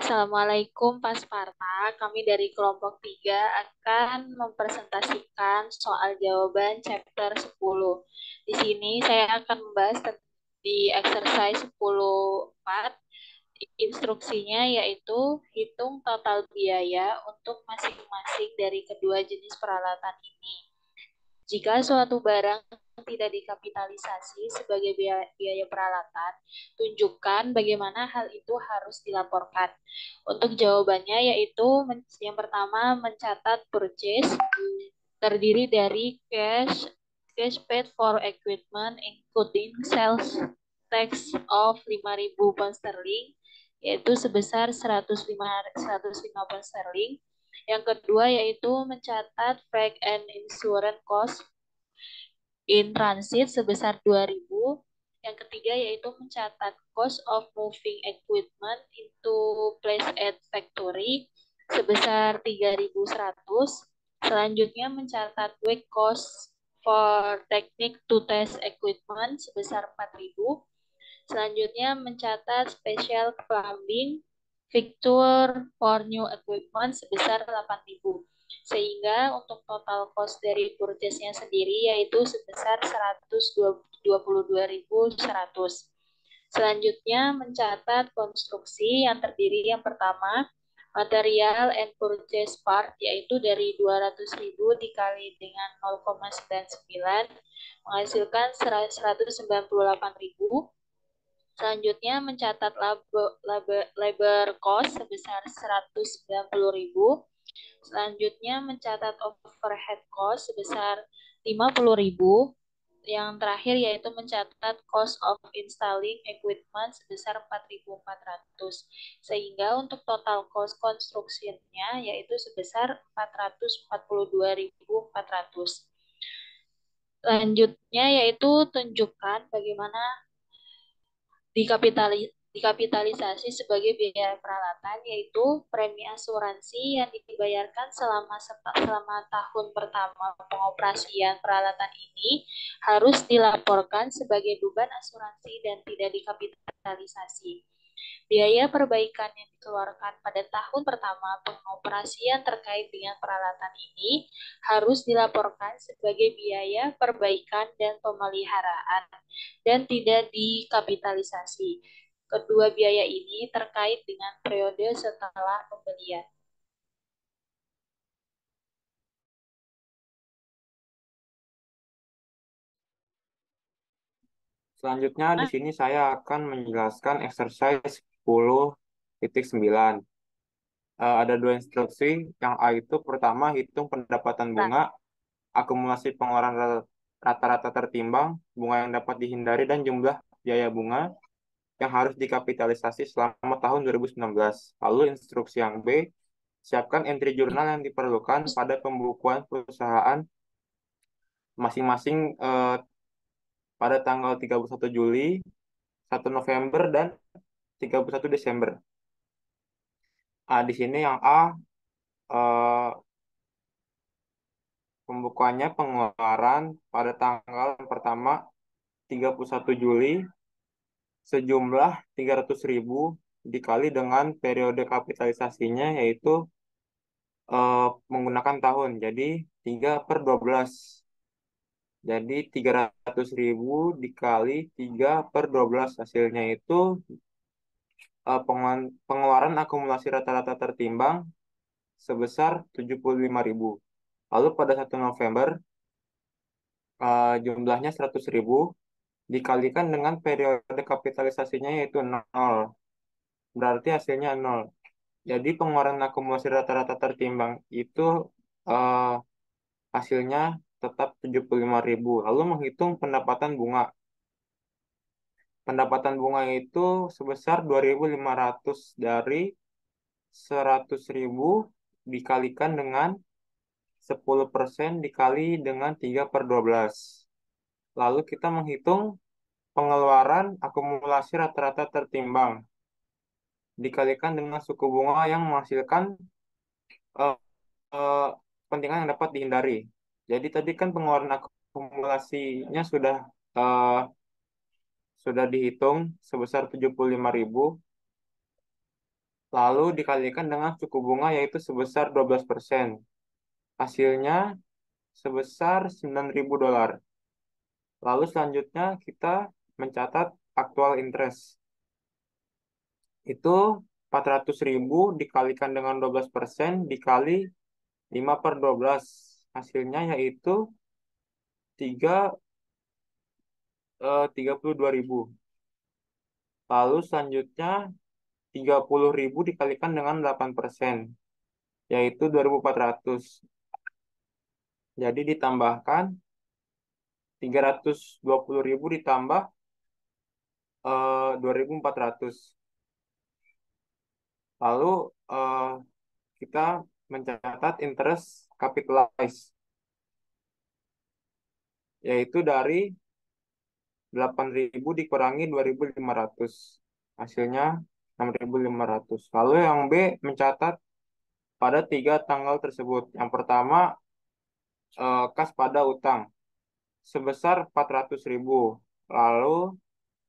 Assalamualaikum Pak Sparta, kami dari kelompok 3 akan mempresentasikan soal jawaban chapter 10. Di sini saya akan membahas di exercise 10 part, instruksinya yaitu hitung total biaya untuk masing-masing dari kedua jenis peralatan ini. Jika suatu barang tidak dikapitalisasi sebagai biaya, peralatan, tunjukkan bagaimana hal itu harus dilaporkan. Untuk jawabannya yaitu yang pertama mencatat purchase terdiri dari cash cash paid for equipment including sales tax of 5.000 pound sterling yaitu sebesar 105 105 pound sterling yang kedua yaitu mencatat freight and insurance cost in transit sebesar 2000. Yang ketiga yaitu mencatat cost of moving equipment into place at factory sebesar 3100. Selanjutnya mencatat weight cost for technique to test equipment sebesar 4000. Selanjutnya mencatat special plumbing fixture for new equipment sebesar 8.000 sehingga untuk total cost dari purchase-nya sendiri yaitu sebesar 122.100. Selanjutnya mencatat konstruksi yang terdiri yang pertama material and purchase part yaitu dari 200.000 dikali dengan 0,99 menghasilkan 198.000 Selanjutnya mencatat labor cost sebesar 190.000. Selanjutnya mencatat overhead cost sebesar 50.000. Yang terakhir yaitu mencatat cost of installing equipment sebesar 4.400. Sehingga untuk total cost konstruksinya yaitu sebesar 442.400. selanjutnya yaitu tunjukkan bagaimana dikapitali, dikapitalisasi sebagai biaya peralatan yaitu premi asuransi yang dibayarkan selama selama tahun pertama pengoperasian peralatan ini harus dilaporkan sebagai beban asuransi dan tidak dikapitalisasi. Biaya perbaikan yang dikeluarkan pada tahun pertama pengoperasian terkait dengan peralatan ini harus dilaporkan sebagai biaya perbaikan dan pemeliharaan dan tidak dikapitalisasi. Kedua biaya ini terkait dengan periode setelah pembelian. Selanjutnya di ah. sini saya akan menjelaskan exercise 10.9. Uh, eh, ada dua instruksi, yang A itu pertama hitung pendapatan nah. bunga, akumulasi pengeluaran rata-rata tertimbang, bunga yang dapat dihindari dan jumlah biaya bunga yang harus dikapitalisasi selama tahun 2019. Lalu instruksi yang B, siapkan entry jurnal yang diperlukan pada pembukuan perusahaan masing-masing uh, pada tanggal 31 Juli, 1 November, dan 31 Desember. Nah, di sini yang A, uh, eh, pembukaannya pengeluaran pada tanggal pertama 31 Juli sejumlah 300.000 dikali dengan periode kapitalisasinya yaitu uh, menggunakan tahun. Jadi 3 per 12. Jadi 300 ribu dikali 3 per 12 hasilnya itu uh, pengeluaran akumulasi rata-rata tertimbang sebesar 75.000. Lalu pada 1 November uh, jumlahnya 100.000 dikalikan dengan periode kapitalisasinya yaitu 0. Berarti hasilnya 0. Jadi pengeluaran akumulasi rata-rata tertimbang itu uh, hasilnya tetap 75.000. Lalu menghitung pendapatan bunga. Pendapatan bunga itu sebesar 2.500 dari 100.000 dikalikan dengan 10% dikali dengan 3 per 12. Lalu kita menghitung pengeluaran akumulasi rata-rata tertimbang. Dikalikan dengan suku bunga yang menghasilkan uh, uh, kepentingan yang dapat dihindari. Jadi tadi kan pengeluaran akumulasinya sudah uh, sudah dihitung sebesar 75.000 lalu dikalikan dengan suku bunga yaitu sebesar 12%. Hasilnya sebesar 9.000 dolar. Lalu selanjutnya kita mencatat aktual interest. Itu 400.000 dikalikan dengan 12% dikali 5 per 12 hasilnya yaitu 3 32.000. Eh, Lalu selanjutnya 30.000 dikalikan dengan 8%, yaitu 2.400. Jadi ditambahkan 320.000 ditambah eh, 2.400. Lalu eh, kita mencatat interest capitalized yaitu dari 8.000 dikurangi 2.500 hasilnya 6.500 lalu yang B mencatat pada tiga tanggal tersebut yang pertama eh, kas pada utang sebesar 400.000 lalu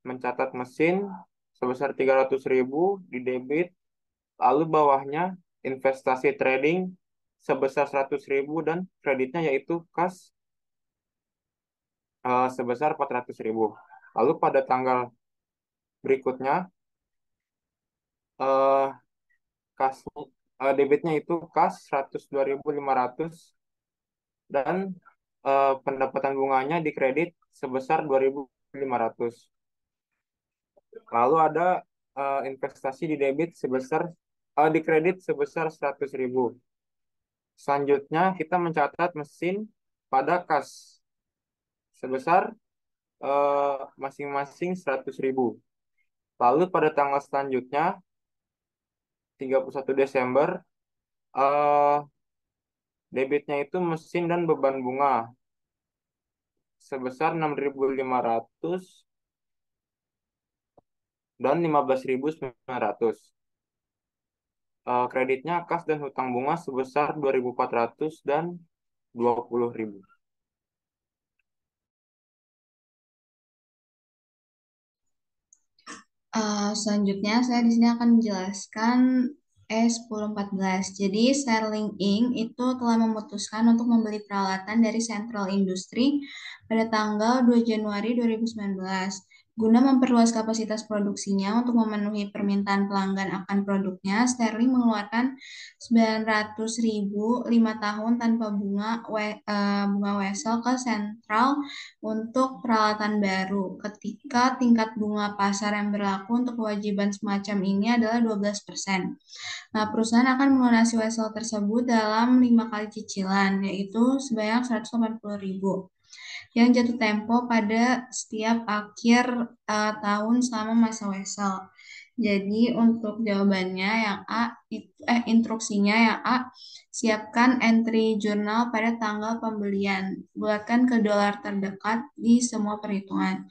mencatat mesin sebesar 300.000 di debit lalu bawahnya investasi trading sebesar 100.000 dan kreditnya yaitu kas uh, eh, sebesar 400.000. Lalu pada tanggal berikutnya uh, eh, kas uh, eh, debitnya itu kas 102.500 dan uh, pendapatan bunganya di kredit sebesar 2.500. Lalu ada uh, investasi di debit sebesar Eh, di kredit sebesar 100 ribu. Selanjutnya kita mencatat mesin pada kas sebesar eh, masing-masing uh, ribu. Lalu pada tanggal selanjutnya 31 Desember uh, debitnya itu mesin dan beban bunga sebesar 6.500 dan 15.900. Eh, kreditnya kas dan hutang bunga sebesar 2.400 dan 20.000. Uh, eh, selanjutnya saya di sini akan menjelaskan E1014. Jadi Sterling Inc. itu telah memutuskan untuk membeli peralatan dari Central Industry pada tanggal 2 Januari 2019. Guna memperluas kapasitas produksinya untuk memenuhi permintaan pelanggan akan produknya, Sterling mengeluarkan 900.000 lima tahun tanpa bunga we, uh, bunga wesel ke sentral untuk peralatan baru. Ketika tingkat bunga pasar yang berlaku untuk kewajiban semacam ini adalah 12%. Nah, perusahaan akan melunasi wesel tersebut dalam lima kali cicilan, yaitu sebanyak 180.000 yang jatuh tempo pada setiap akhir uh, tahun selama masa wesel. Jadi untuk jawabannya yang A itu eh instruksinya yang A siapkan entry jurnal pada tanggal pembelian. Bulatkan ke dolar terdekat di semua perhitungan.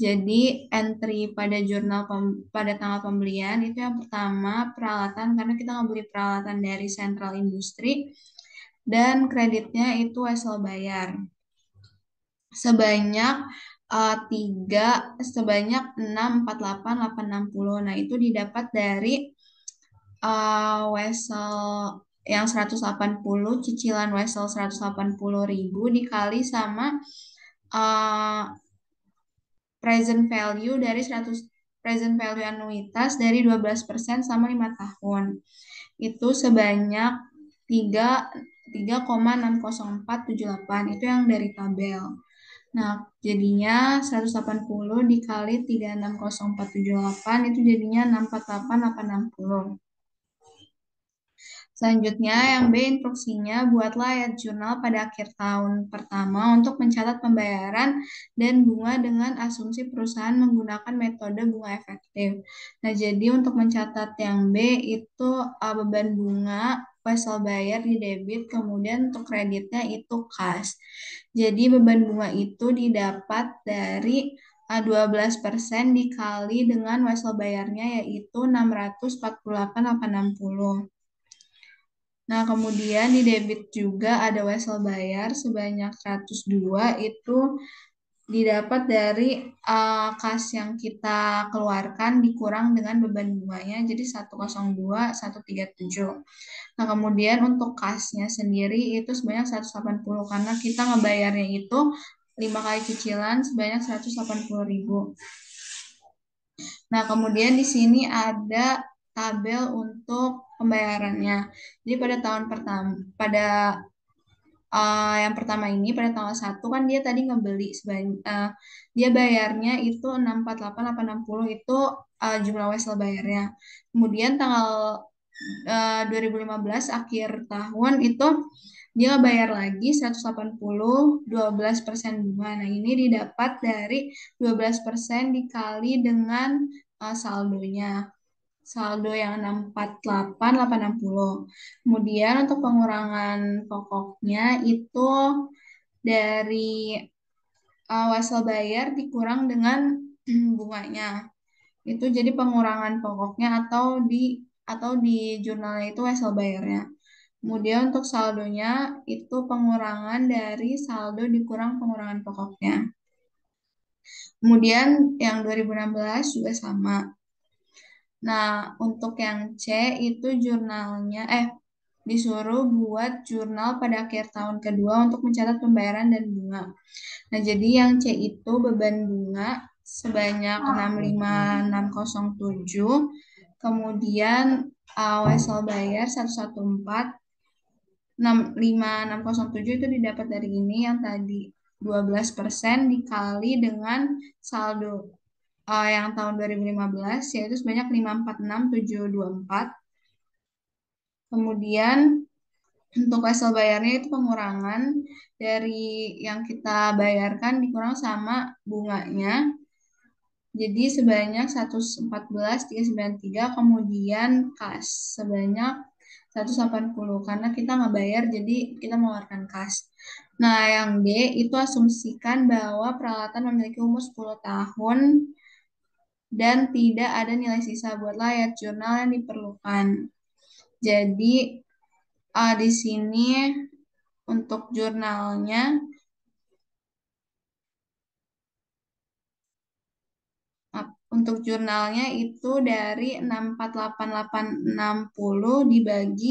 Jadi entry pada jurnal pem, pada tanggal pembelian itu yang pertama peralatan karena kita nggak beli peralatan dari sentral industri dan kreditnya itu wesel bayar sebanyak eh, tiga uh, sebanyak enam puluh Nah, itu didapat dari uh, Wesel yang 180 cicilan Wesel ribu dikali sama uh, present value dari 100 present value anuitas dari 12% sama lima tahun. Itu sebanyak 3 3,60478 itu yang dari tabel. Nah, jadinya 180 dikali 360478 itu jadinya 648860. Selanjutnya, yang B instruksinya buatlah ayat jurnal pada akhir tahun pertama untuk mencatat pembayaran dan bunga dengan asumsi perusahaan menggunakan metode bunga efektif. Nah, jadi untuk mencatat yang B itu eh, beban bunga wesel bayar di debit, kemudian untuk kreditnya itu kas. Jadi beban bunga itu didapat dari 12% eh, dikali dengan wesel bayarnya yaitu 648,860. Nah, kemudian di debit juga ada wesel bayar sebanyak 102 itu didapat dari uh, kas yang kita keluarkan dikurang dengan beban bunganya jadi 102 137. Nah, kemudian untuk kasnya sendiri itu sebanyak 180 karena kita ngebayarnya itu 5 kali cicilan sebanyak 180.000. Nah, kemudian di sini ada tabel untuk pembayarannya. Jadi pada tahun pertama pada Uh, yang pertama ini pada tanggal 1 kan dia tadi ngebeli sebanyak uh, eh, dia bayarnya itu 648.860 itu uh, jumlah wesel bayarnya. Kemudian tanggal uh, 2015 akhir tahun itu dia bayar lagi 180 12 persen bunga. Nah ini didapat dari 12 persen dikali dengan uh, saldonya saldo yang 648 860. Kemudian untuk pengurangan pokoknya itu dari uh, eh, wasel bayar dikurang dengan bunganya. Itu jadi pengurangan pokoknya atau di atau di jurnalnya itu wasel bayarnya. Kemudian untuk saldonya itu pengurangan dari saldo dikurang pengurangan pokoknya. Kemudian yang 2016 juga sama. Nah, untuk yang C itu jurnalnya eh disuruh buat jurnal pada akhir tahun kedua untuk mencatat pembayaran dan bunga. Nah, jadi yang C itu beban bunga sebanyak 65607, ah, kemudian uh, enam lima bayar 114 65607 itu didapat dari ini yang tadi 12% dikali dengan saldo uh, yang tahun 2015 yaitu sebanyak 546724. Kemudian untuk hasil bayarnya itu pengurangan dari yang kita bayarkan dikurang sama bunganya. Jadi sebanyak 114.393 kemudian kas sebanyak 180 karena kita nggak bayar jadi kita mengeluarkan kas. Nah, yang D itu asumsikan bahwa peralatan memiliki umur 10 tahun dan tidak ada nilai sisa buat layar jurnal yang diperlukan. Jadi uh, di sini untuk jurnalnya untuk jurnalnya itu dari 648860 dibagi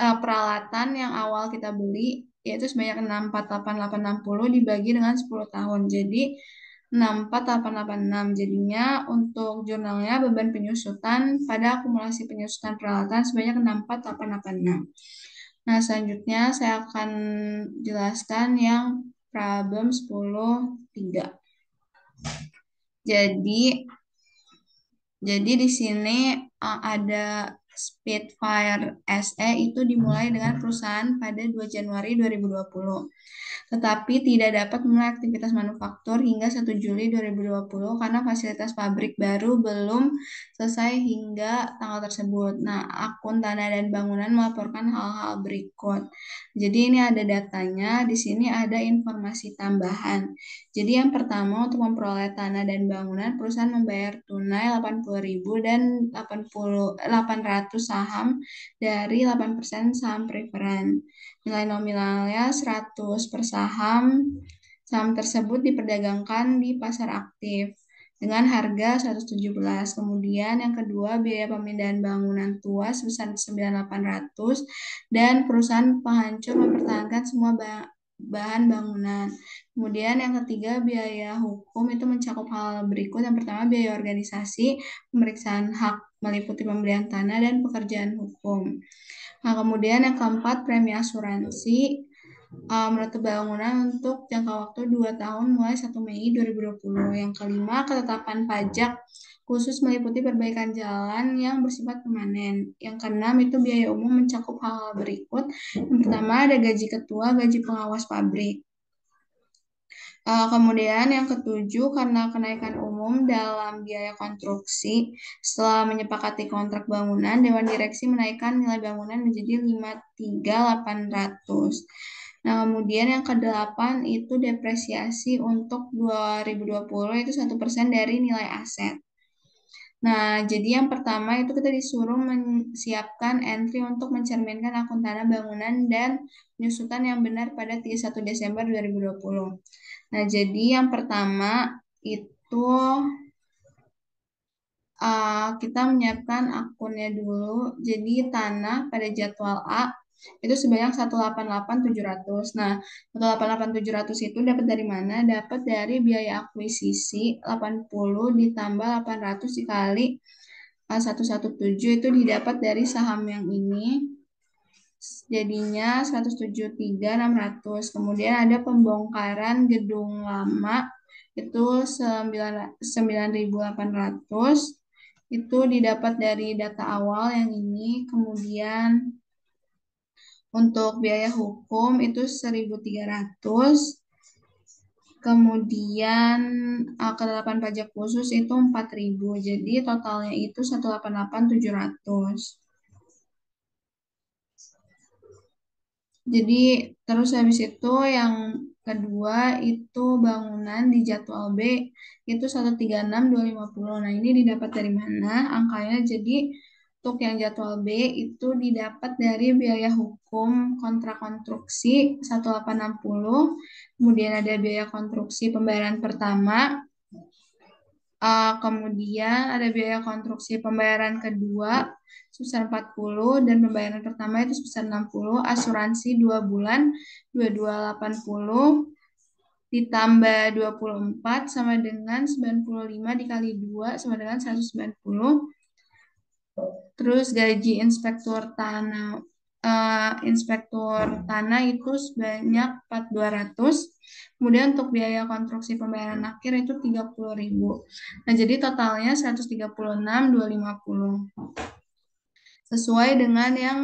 uh, peralatan yang awal kita beli yaitu sebanyak 648860 dibagi dengan 10 tahun. Jadi 64886. Jadinya untuk jurnalnya beban penyusutan pada akumulasi penyusutan peralatan sebanyak 64886. Nah, selanjutnya saya akan jelaskan yang problem 103. Jadi jadi di sini eh, ada Spitfire SE itu dimulai dengan perusahaan pada 2 Januari 2020, tetapi tidak dapat mulai aktivitas manufaktur hingga 1 Juli 2020 karena fasilitas pabrik baru belum selesai hingga tanggal tersebut. Nah, akun tanah dan bangunan melaporkan hal-hal berikut. Jadi ini ada datanya, di sini ada informasi tambahan. Jadi yang pertama untuk memperoleh tanah dan bangunan, perusahaan membayar tunai 80.000 dan 80 800 100 saham dari 8% saham preferen. Nilai nominalnya 100 per saham. Saham tersebut diperdagangkan di pasar aktif dengan harga 117. Kemudian yang kedua biaya pemindahan bangunan tua sebesar 9800 dan perusahaan penghancur mempertahankan semua bahan bangunan. Kemudian yang ketiga biaya hukum itu mencakup hal berikut. Yang pertama biaya organisasi, pemeriksaan hak meliputi pembelian tanah dan pekerjaan hukum. Nah, kemudian yang keempat premi asuransi ah, um, bangunan untuk jangka waktu 2 tahun mulai 1 Mei 2020. Yang kelima ketetapan pajak khusus meliputi perbaikan jalan yang bersifat permanen. Yang keenam itu biaya umum mencakup hal-hal berikut. Yang pertama ada gaji ketua, gaji pengawas pabrik. Uh, kemudian yang ketujuh karena kenaikan umum dalam biaya konstruksi setelah menyepakati kontrak bangunan Dewan Direksi menaikkan nilai bangunan menjadi 53.800. Nah, kemudian yang kedelapan itu depresiasi untuk 2020 itu 1% dari nilai aset. Nah, jadi yang pertama itu kita disuruh menyiapkan entry untuk mencerminkan akun tanah bangunan dan penyusutan yang benar pada 31 Desember 2020. Nah, jadi yang pertama itu uh, kita menyiapkan akunnya dulu. Jadi tanah pada jadwal A itu sebanyak 188.700. Nah, 188.700 itu dapat dari mana? Dapat dari biaya akuisisi 80 ditambah 800 dikali 117 eh, itu didapat dari saham yang ini jadinya 173.600. Kemudian ada pembongkaran gedung lama itu 9.800 itu didapat dari data awal yang ini kemudian untuk biaya hukum itu 1.300. Kemudian delapan eh, pajak khusus itu 4.000. Jadi totalnya itu 188.700. Jadi terus habis itu yang kedua itu bangunan di jadwal B itu 136250. Nah, ini didapat dari mana? Angkanya jadi untuk yang jadwal B itu didapat dari biaya hukum kontrak konstruksi 1860, kemudian ada biaya konstruksi pembayaran pertama, eh, kemudian ada biaya konstruksi pembayaran kedua sebesar 40 dan pembayaran pertama itu sebesar 60, asuransi 2 bulan 2280 ditambah 24 sama dengan 95 dikali 2 sama dengan 190 Terus gaji inspektur tanah uh, inspektur tanah itu sebanyak 4200 kemudian untuk biaya konstruksi pembayaran akhir itu 30000 nah jadi totalnya lima puluh, sesuai dengan yang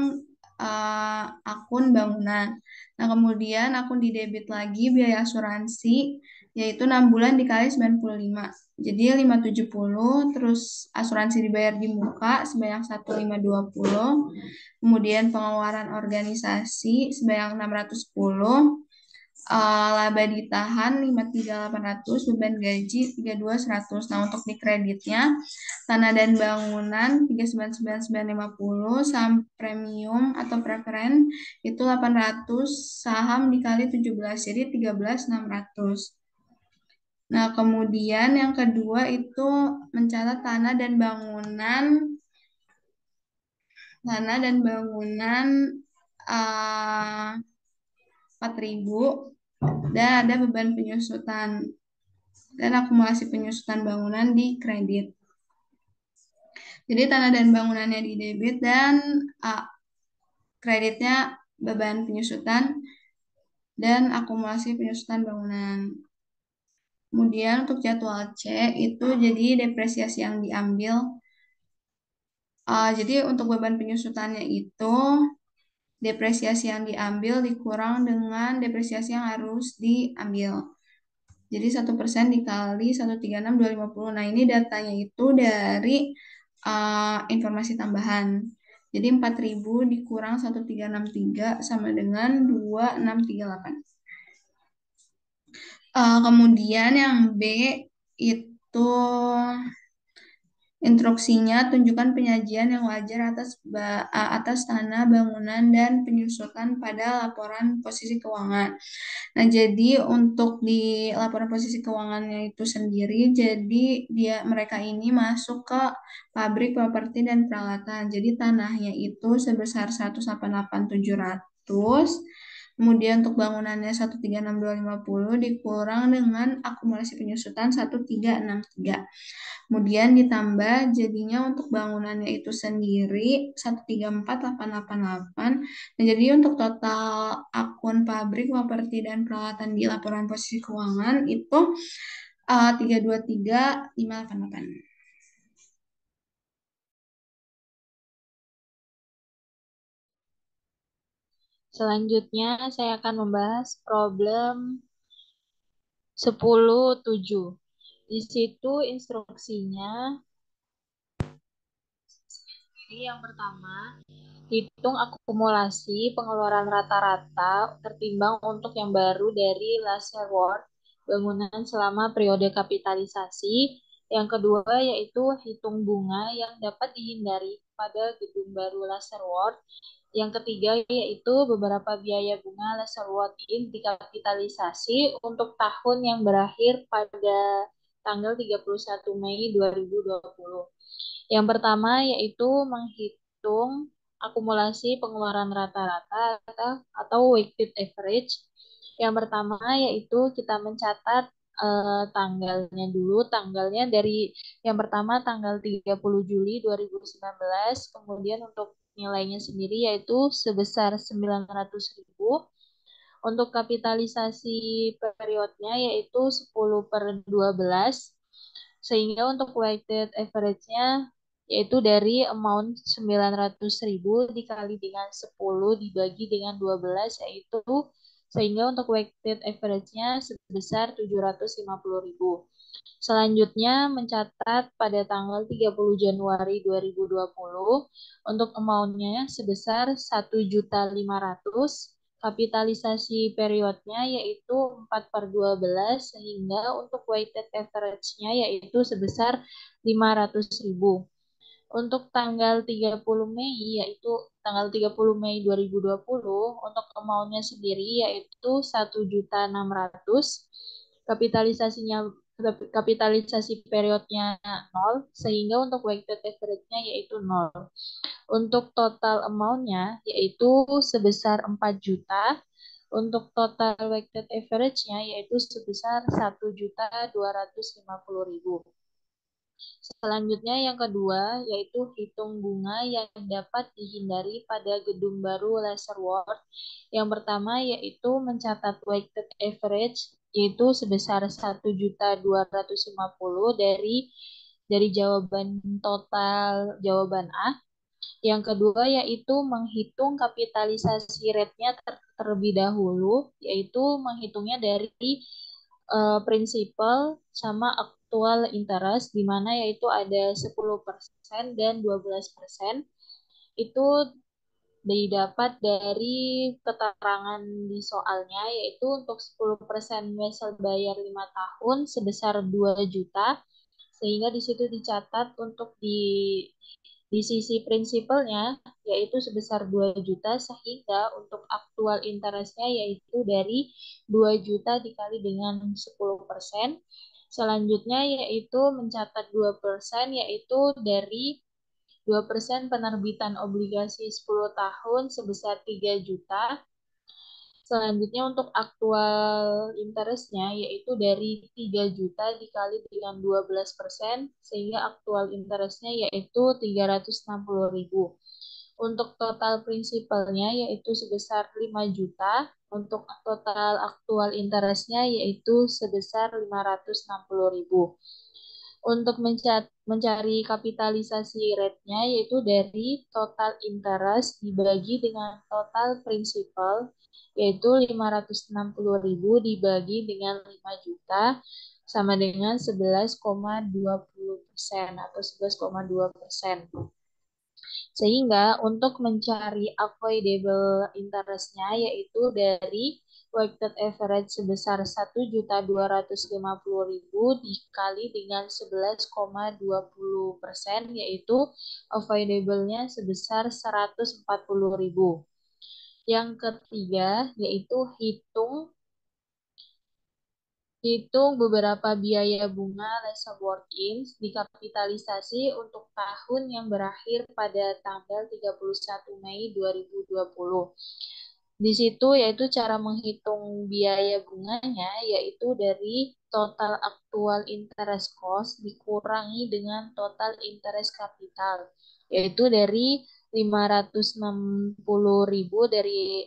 uh, akun bangunan nah kemudian akun di debit lagi biaya asuransi yaitu 6 bulan dikali 95. Jadi 570 terus asuransi dibayar di muka sebanyak 1520, kemudian pengeluaran organisasi sebanyak 610, uh, eh, laba ditahan 53800 beban gaji 32100 nah untuk di kreditnya tanah dan bangunan 399950 saham premium atau preferen itu 800 saham dikali 17 jadi 13600 Nah, kemudian yang kedua itu mencatat tanah dan bangunan tanah dan bangunan uh, eh, 4000 dan ada beban penyusutan dan akumulasi penyusutan bangunan di kredit. Jadi tanah dan bangunannya di debit dan uh, kreditnya beban penyusutan dan akumulasi penyusutan bangunan. Kemudian untuk jadwal C itu jadi depresiasi yang diambil. Uh, jadi untuk beban penyusutannya itu depresiasi yang diambil dikurang dengan depresiasi yang harus diambil. Jadi 1% dikali 136,250. Nah ini datanya itu dari uh, informasi tambahan. Jadi 4000 dikurang 1363 sama dengan 2638. Uh, kemudian yang B itu instruksinya tunjukkan penyajian yang wajar atas ba atas tanah, bangunan dan penyusutan pada laporan posisi keuangan. Nah, jadi untuk di laporan posisi keuangannya itu sendiri jadi dia mereka ini masuk ke pabrik properti dan peralatan. Jadi tanahnya itu sebesar 188.700 Kemudian untuk bangunannya 136250 dikurang dengan akumulasi penyusutan 1363. Kemudian ditambah jadinya untuk bangunannya itu sendiri 134888. Nah, jadi untuk total akun pabrik, properti dan peralatan di laporan posisi keuangan itu uh, eh, 323588. Selanjutnya saya akan membahas problem 10.7. Di situ instruksinya yang pertama, hitung akumulasi pengeluaran rata-rata tertimbang untuk yang baru dari last award bangunan selama periode kapitalisasi. Yang kedua yaitu hitung bunga yang dapat dihindari pada gedung baru laser Laserward. Yang ketiga yaitu beberapa biaya bunga lesser in dikapitalisasi untuk tahun yang berakhir pada tanggal 31 Mei 2020. Yang pertama yaitu menghitung akumulasi pengeluaran rata-rata atau weighted average. Yang pertama yaitu kita mencatat eh, tanggalnya dulu, tanggalnya dari yang pertama tanggal 30 Juli 2019, kemudian untuk nilainya sendiri yaitu sebesar ribu untuk kapitalisasi periodnya yaitu 10 per 12 sehingga untuk weighted average-nya yaitu dari amount ribu dikali dengan 10 dibagi dengan 12 yaitu sehingga untuk weighted average-nya sebesar 750.000. Selanjutnya mencatat pada tanggal 30 Januari 2020 untuk amount-nya sebesar 1.500 kapitalisasi periodnya yaitu 4 per 12 sehingga untuk weighted average-nya yaitu sebesar 500 ribu. Untuk tanggal 30 Mei, yaitu tanggal 30 Mei 2020, untuk amount-nya sendiri yaitu juta 1.600. Kapitalisasinya kapitalisasi periodnya nol sehingga untuk weighted average-nya yaitu nol Untuk total amount-nya yaitu sebesar 4 juta, untuk total weighted average-nya yaitu sebesar juta puluh ribu Selanjutnya yang kedua yaitu hitung bunga yang dapat dihindari pada gedung baru laser world Yang pertama yaitu mencatat weighted average yaitu sebesar 1.250 dari dari jawaban total jawaban A. Yang kedua yaitu menghitung kapitalisasi rate-nya ter terlebih dahulu yaitu menghitungnya dari uh, prinsipal sama Actual Interest, di mana yaitu ada 10% dan 12% itu didapat dari keterangan di soalnya yaitu untuk 10% wesel bayar 5 tahun sebesar 2 juta sehingga di situ dicatat untuk di di sisi prinsipalnya yaitu sebesar 2 juta sehingga untuk aktual interestnya yaitu dari 2 juta dikali dengan 10% Selanjutnya yaitu mencatat 2% yaitu dari 2% penerbitan obligasi 10 tahun sebesar 3 juta. Selanjutnya untuk aktual interestnya yaitu dari 3 juta dikali dengan 12% sehingga aktual interestnya yaitu 360 ribu untuk total prinsipalnya yaitu sebesar 5 juta, untuk total aktual interestnya yaitu sebesar 560 ribu. Untuk mencari kapitalisasi rate-nya yaitu dari total interest dibagi dengan total prinsipal yaitu 560 ribu dibagi dengan 5 juta sama dengan 11,20 persen atau 11,2 persen. Sehingga untuk mencari avoidable interestnya yaitu dari weighted average sebesar 1.250.000 dikali dengan 11,20 persen yaitu avoidable-nya sebesar 140.000. Yang ketiga yaitu hitung Hitung beberapa biaya bunga less work-in dikapitalisasi untuk tahun yang berakhir pada tanggal 31 Mei 2020. Di situ yaitu cara menghitung biaya bunganya yaitu dari total aktual interest cost dikurangi dengan total interest capital yaitu dari 560.000 dari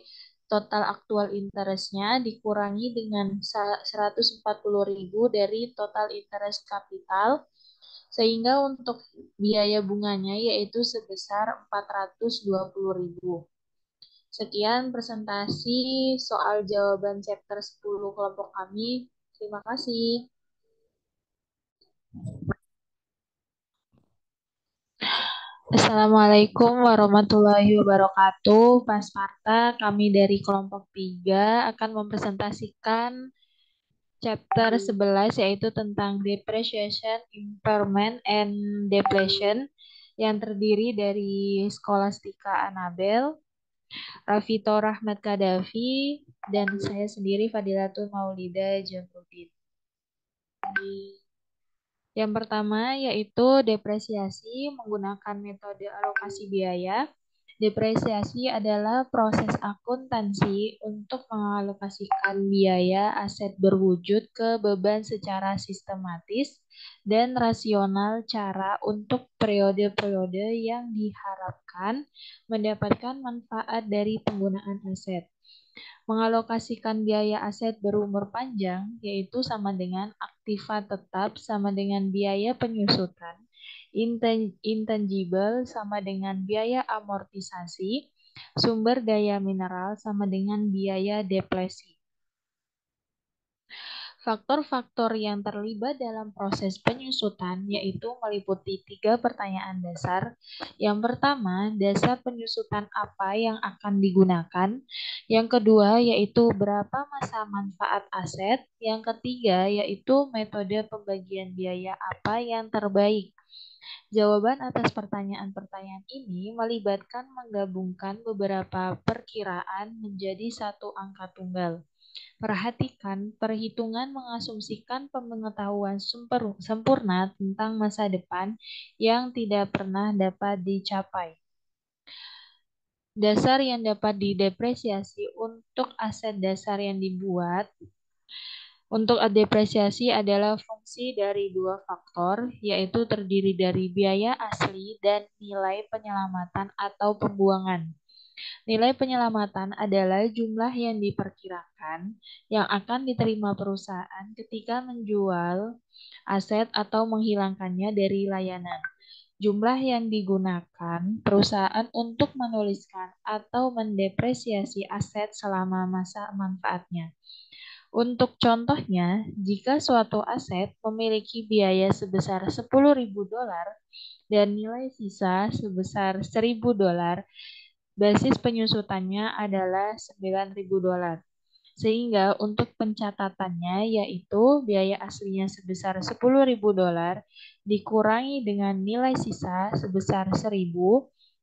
total aktual interestnya dikurangi dengan 140.000 dari total interest kapital sehingga untuk biaya bunganya yaitu sebesar 420.000. Sekian presentasi soal jawaban chapter 10 kelompok kami. Terima kasih. Assalamualaikum warahmatullahi wabarakatuh. Pas Marta, kami dari kelompok 3 akan mempresentasikan chapter 11 yaitu tentang depreciation, impairment, and depletion yang terdiri dari Skolastika Anabel, Rafito Rahmat Kadafi, dan saya sendiri Fadilatul Maulida Jamrudin. Yang pertama yaitu depresiasi menggunakan metode alokasi biaya. Depresiasi adalah proses akuntansi untuk mengalokasikan biaya aset berwujud ke beban secara sistematis dan rasional cara untuk periode-periode yang diharapkan mendapatkan manfaat dari penggunaan aset. Mengalokasikan biaya aset berumur panjang yaitu sama dengan aktiva tetap sama dengan biaya penyusutan, intangible sama dengan biaya amortisasi, sumber daya mineral sama dengan biaya depresi. Faktor-faktor yang terlibat dalam proses penyusutan yaitu meliputi tiga pertanyaan dasar. Yang pertama, dasar penyusutan apa yang akan digunakan. Yang kedua, yaitu berapa masa manfaat aset. Yang ketiga, yaitu metode pembagian biaya apa yang terbaik. Jawaban atas pertanyaan-pertanyaan ini melibatkan menggabungkan beberapa perkiraan menjadi satu angka tunggal. Perhatikan, perhitungan mengasumsikan pengetahuan sempurna tentang masa depan yang tidak pernah dapat dicapai. Dasar yang dapat didepresiasi untuk aset dasar yang dibuat untuk depresiasi adalah fungsi dari dua faktor, yaitu terdiri dari biaya asli dan nilai penyelamatan atau pembuangan. Nilai penyelamatan adalah jumlah yang diperkirakan yang akan diterima perusahaan ketika menjual aset atau menghilangkannya dari layanan. Jumlah yang digunakan perusahaan untuk menuliskan atau mendepresiasi aset selama masa manfaatnya. Untuk contohnya, jika suatu aset memiliki biaya sebesar 10.000 dolar dan nilai sisa sebesar 1.000 dolar, Basis penyusutannya adalah 9.000 dolar. Sehingga untuk pencatatannya yaitu biaya aslinya sebesar 10.000 dolar dikurangi dengan nilai sisa sebesar 1.000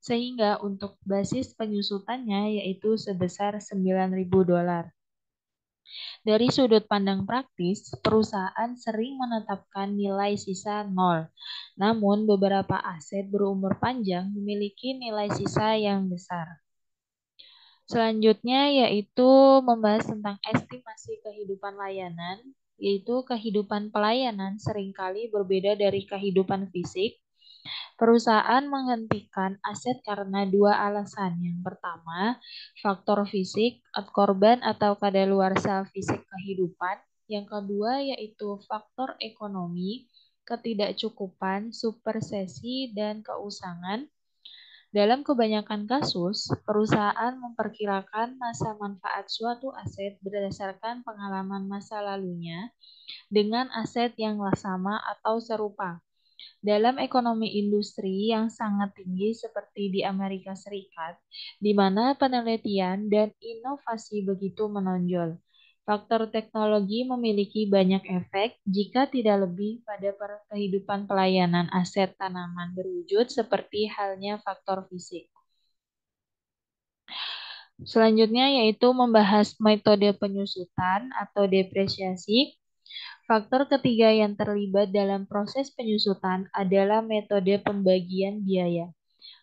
sehingga untuk basis penyusutannya yaitu sebesar 9.000 dolar. Dari sudut pandang praktis, perusahaan sering menetapkan nilai sisa nol. Namun, beberapa aset berumur panjang memiliki nilai sisa yang besar. Selanjutnya yaitu membahas tentang estimasi kehidupan layanan, yaitu kehidupan pelayanan seringkali berbeda dari kehidupan fisik Perusahaan menghentikan aset karena dua alasan. Yang pertama, faktor fisik, korban atau kadaluarsa fisik kehidupan. Yang kedua yaitu faktor ekonomi, ketidakcukupan, supersesi, dan keusangan. Dalam kebanyakan kasus, perusahaan memperkirakan masa manfaat suatu aset berdasarkan pengalaman masa lalunya dengan aset yang sama atau serupa. Dalam ekonomi industri yang sangat tinggi seperti di Amerika Serikat, di mana penelitian dan inovasi begitu menonjol, faktor teknologi memiliki banyak efek jika tidak lebih pada kehidupan pelayanan aset tanaman berwujud seperti halnya faktor fisik. Selanjutnya yaitu membahas metode penyusutan atau depresiasi Faktor ketiga yang terlibat dalam proses penyusutan adalah metode pembagian biaya.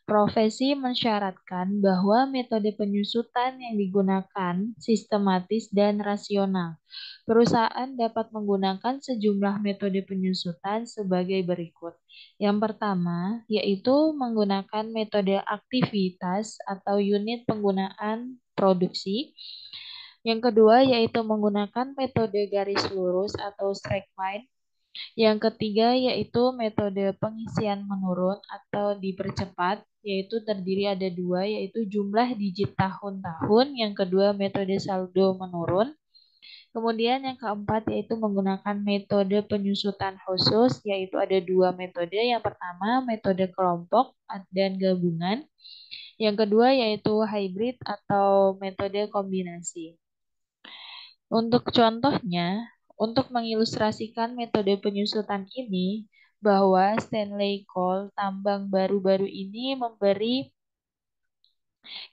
Profesi mensyaratkan bahwa metode penyusutan yang digunakan sistematis dan rasional. Perusahaan dapat menggunakan sejumlah metode penyusutan sebagai berikut. Yang pertama, yaitu menggunakan metode aktivitas atau unit penggunaan produksi. Yang kedua yaitu menggunakan metode garis lurus atau straight line. Yang ketiga yaitu metode pengisian menurun atau dipercepat, yaitu terdiri ada dua, yaitu jumlah digit tahun-tahun. Yang kedua metode saldo menurun. Kemudian yang keempat yaitu menggunakan metode penyusutan khusus, yaitu ada dua metode. Yang pertama metode kelompok dan gabungan. Yang kedua yaitu hybrid atau metode kombinasi. Untuk contohnya, untuk mengilustrasikan metode penyusutan ini, bahwa Stanley Cole tambang baru-baru ini memberi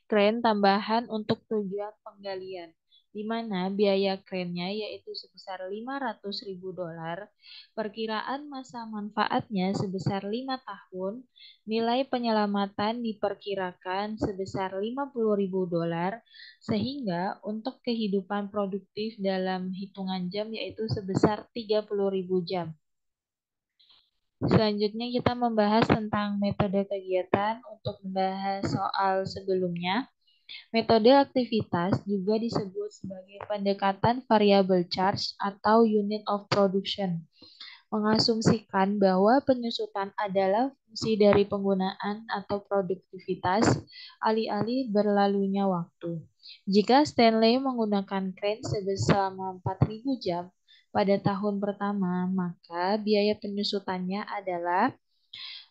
krain tambahan untuk tujuan penggalian di mana biaya krennya yaitu sebesar 500 ribu dolar, perkiraan masa manfaatnya sebesar 5 tahun, nilai penyelamatan diperkirakan sebesar 50 ribu dolar, sehingga untuk kehidupan produktif dalam hitungan jam yaitu sebesar 30 ribu jam. Selanjutnya kita membahas tentang metode kegiatan untuk membahas soal sebelumnya. Metode aktivitas juga disebut sebagai pendekatan variable charge atau unit of production. Mengasumsikan bahwa penyusutan adalah fungsi dari penggunaan atau produktivitas alih-alih berlalunya waktu. Jika Stanley menggunakan crane sebesar 4000 jam pada tahun pertama, maka biaya penyusutannya adalah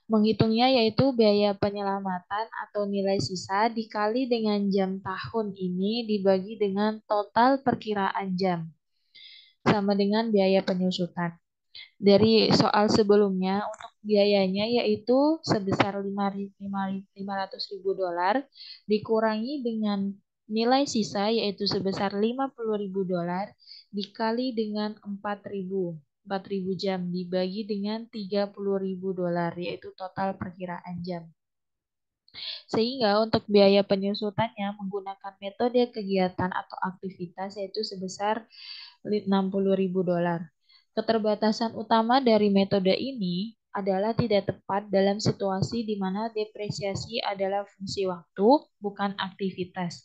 Menghitungnya yaitu biaya penyelamatan atau nilai sisa dikali dengan jam tahun ini dibagi dengan total perkiraan jam. Sama dengan biaya penyusutan. Dari soal sebelumnya, untuk biayanya yaitu sebesar ribu dolar dikurangi dengan nilai sisa yaitu sebesar ribu dolar dikali dengan 4.000. 4000 jam dibagi dengan 30.000 dolar yaitu total perkiraan jam. Sehingga untuk biaya penyusutannya menggunakan metode kegiatan atau aktivitas yaitu sebesar 60.000 dolar. Keterbatasan utama dari metode ini adalah tidak tepat dalam situasi di mana depresiasi adalah fungsi waktu, bukan aktivitas.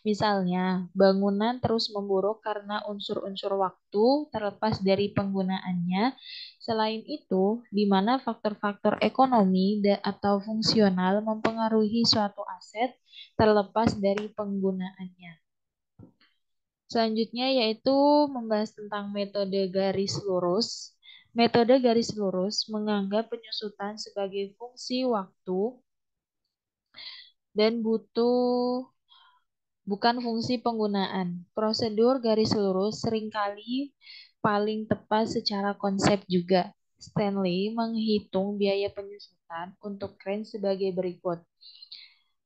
Misalnya, bangunan terus memburuk karena unsur-unsur waktu terlepas dari penggunaannya. Selain itu, di mana faktor-faktor ekonomi atau fungsional mempengaruhi suatu aset terlepas dari penggunaannya. Selanjutnya yaitu membahas tentang metode garis lurus Metode garis lurus menganggap penyusutan sebagai fungsi waktu dan butuh bukan fungsi penggunaan. Prosedur garis lurus seringkali paling tepat secara konsep juga. Stanley menghitung biaya penyusutan untuk range sebagai berikut.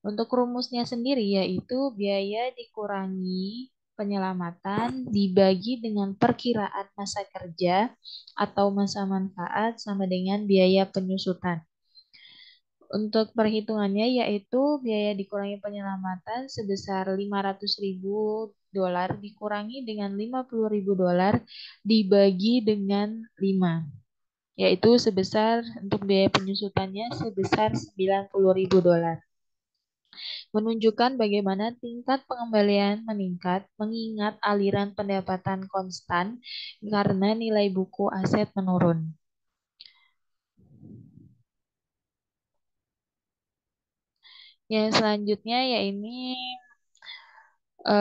Untuk rumusnya sendiri yaitu biaya dikurangi penyelamatan dibagi dengan perkiraan masa kerja atau masa manfaat sama dengan biaya penyusutan. Untuk perhitungannya yaitu biaya dikurangi penyelamatan sebesar 500.000 dolar dikurangi dengan 50.000 dolar dibagi dengan 5 yaitu sebesar untuk biaya penyusutannya sebesar 90.000 dolar menunjukkan bagaimana tingkat pengembalian meningkat mengingat aliran pendapatan konstan karena nilai buku aset menurun. Ya, selanjutnya ya ini e,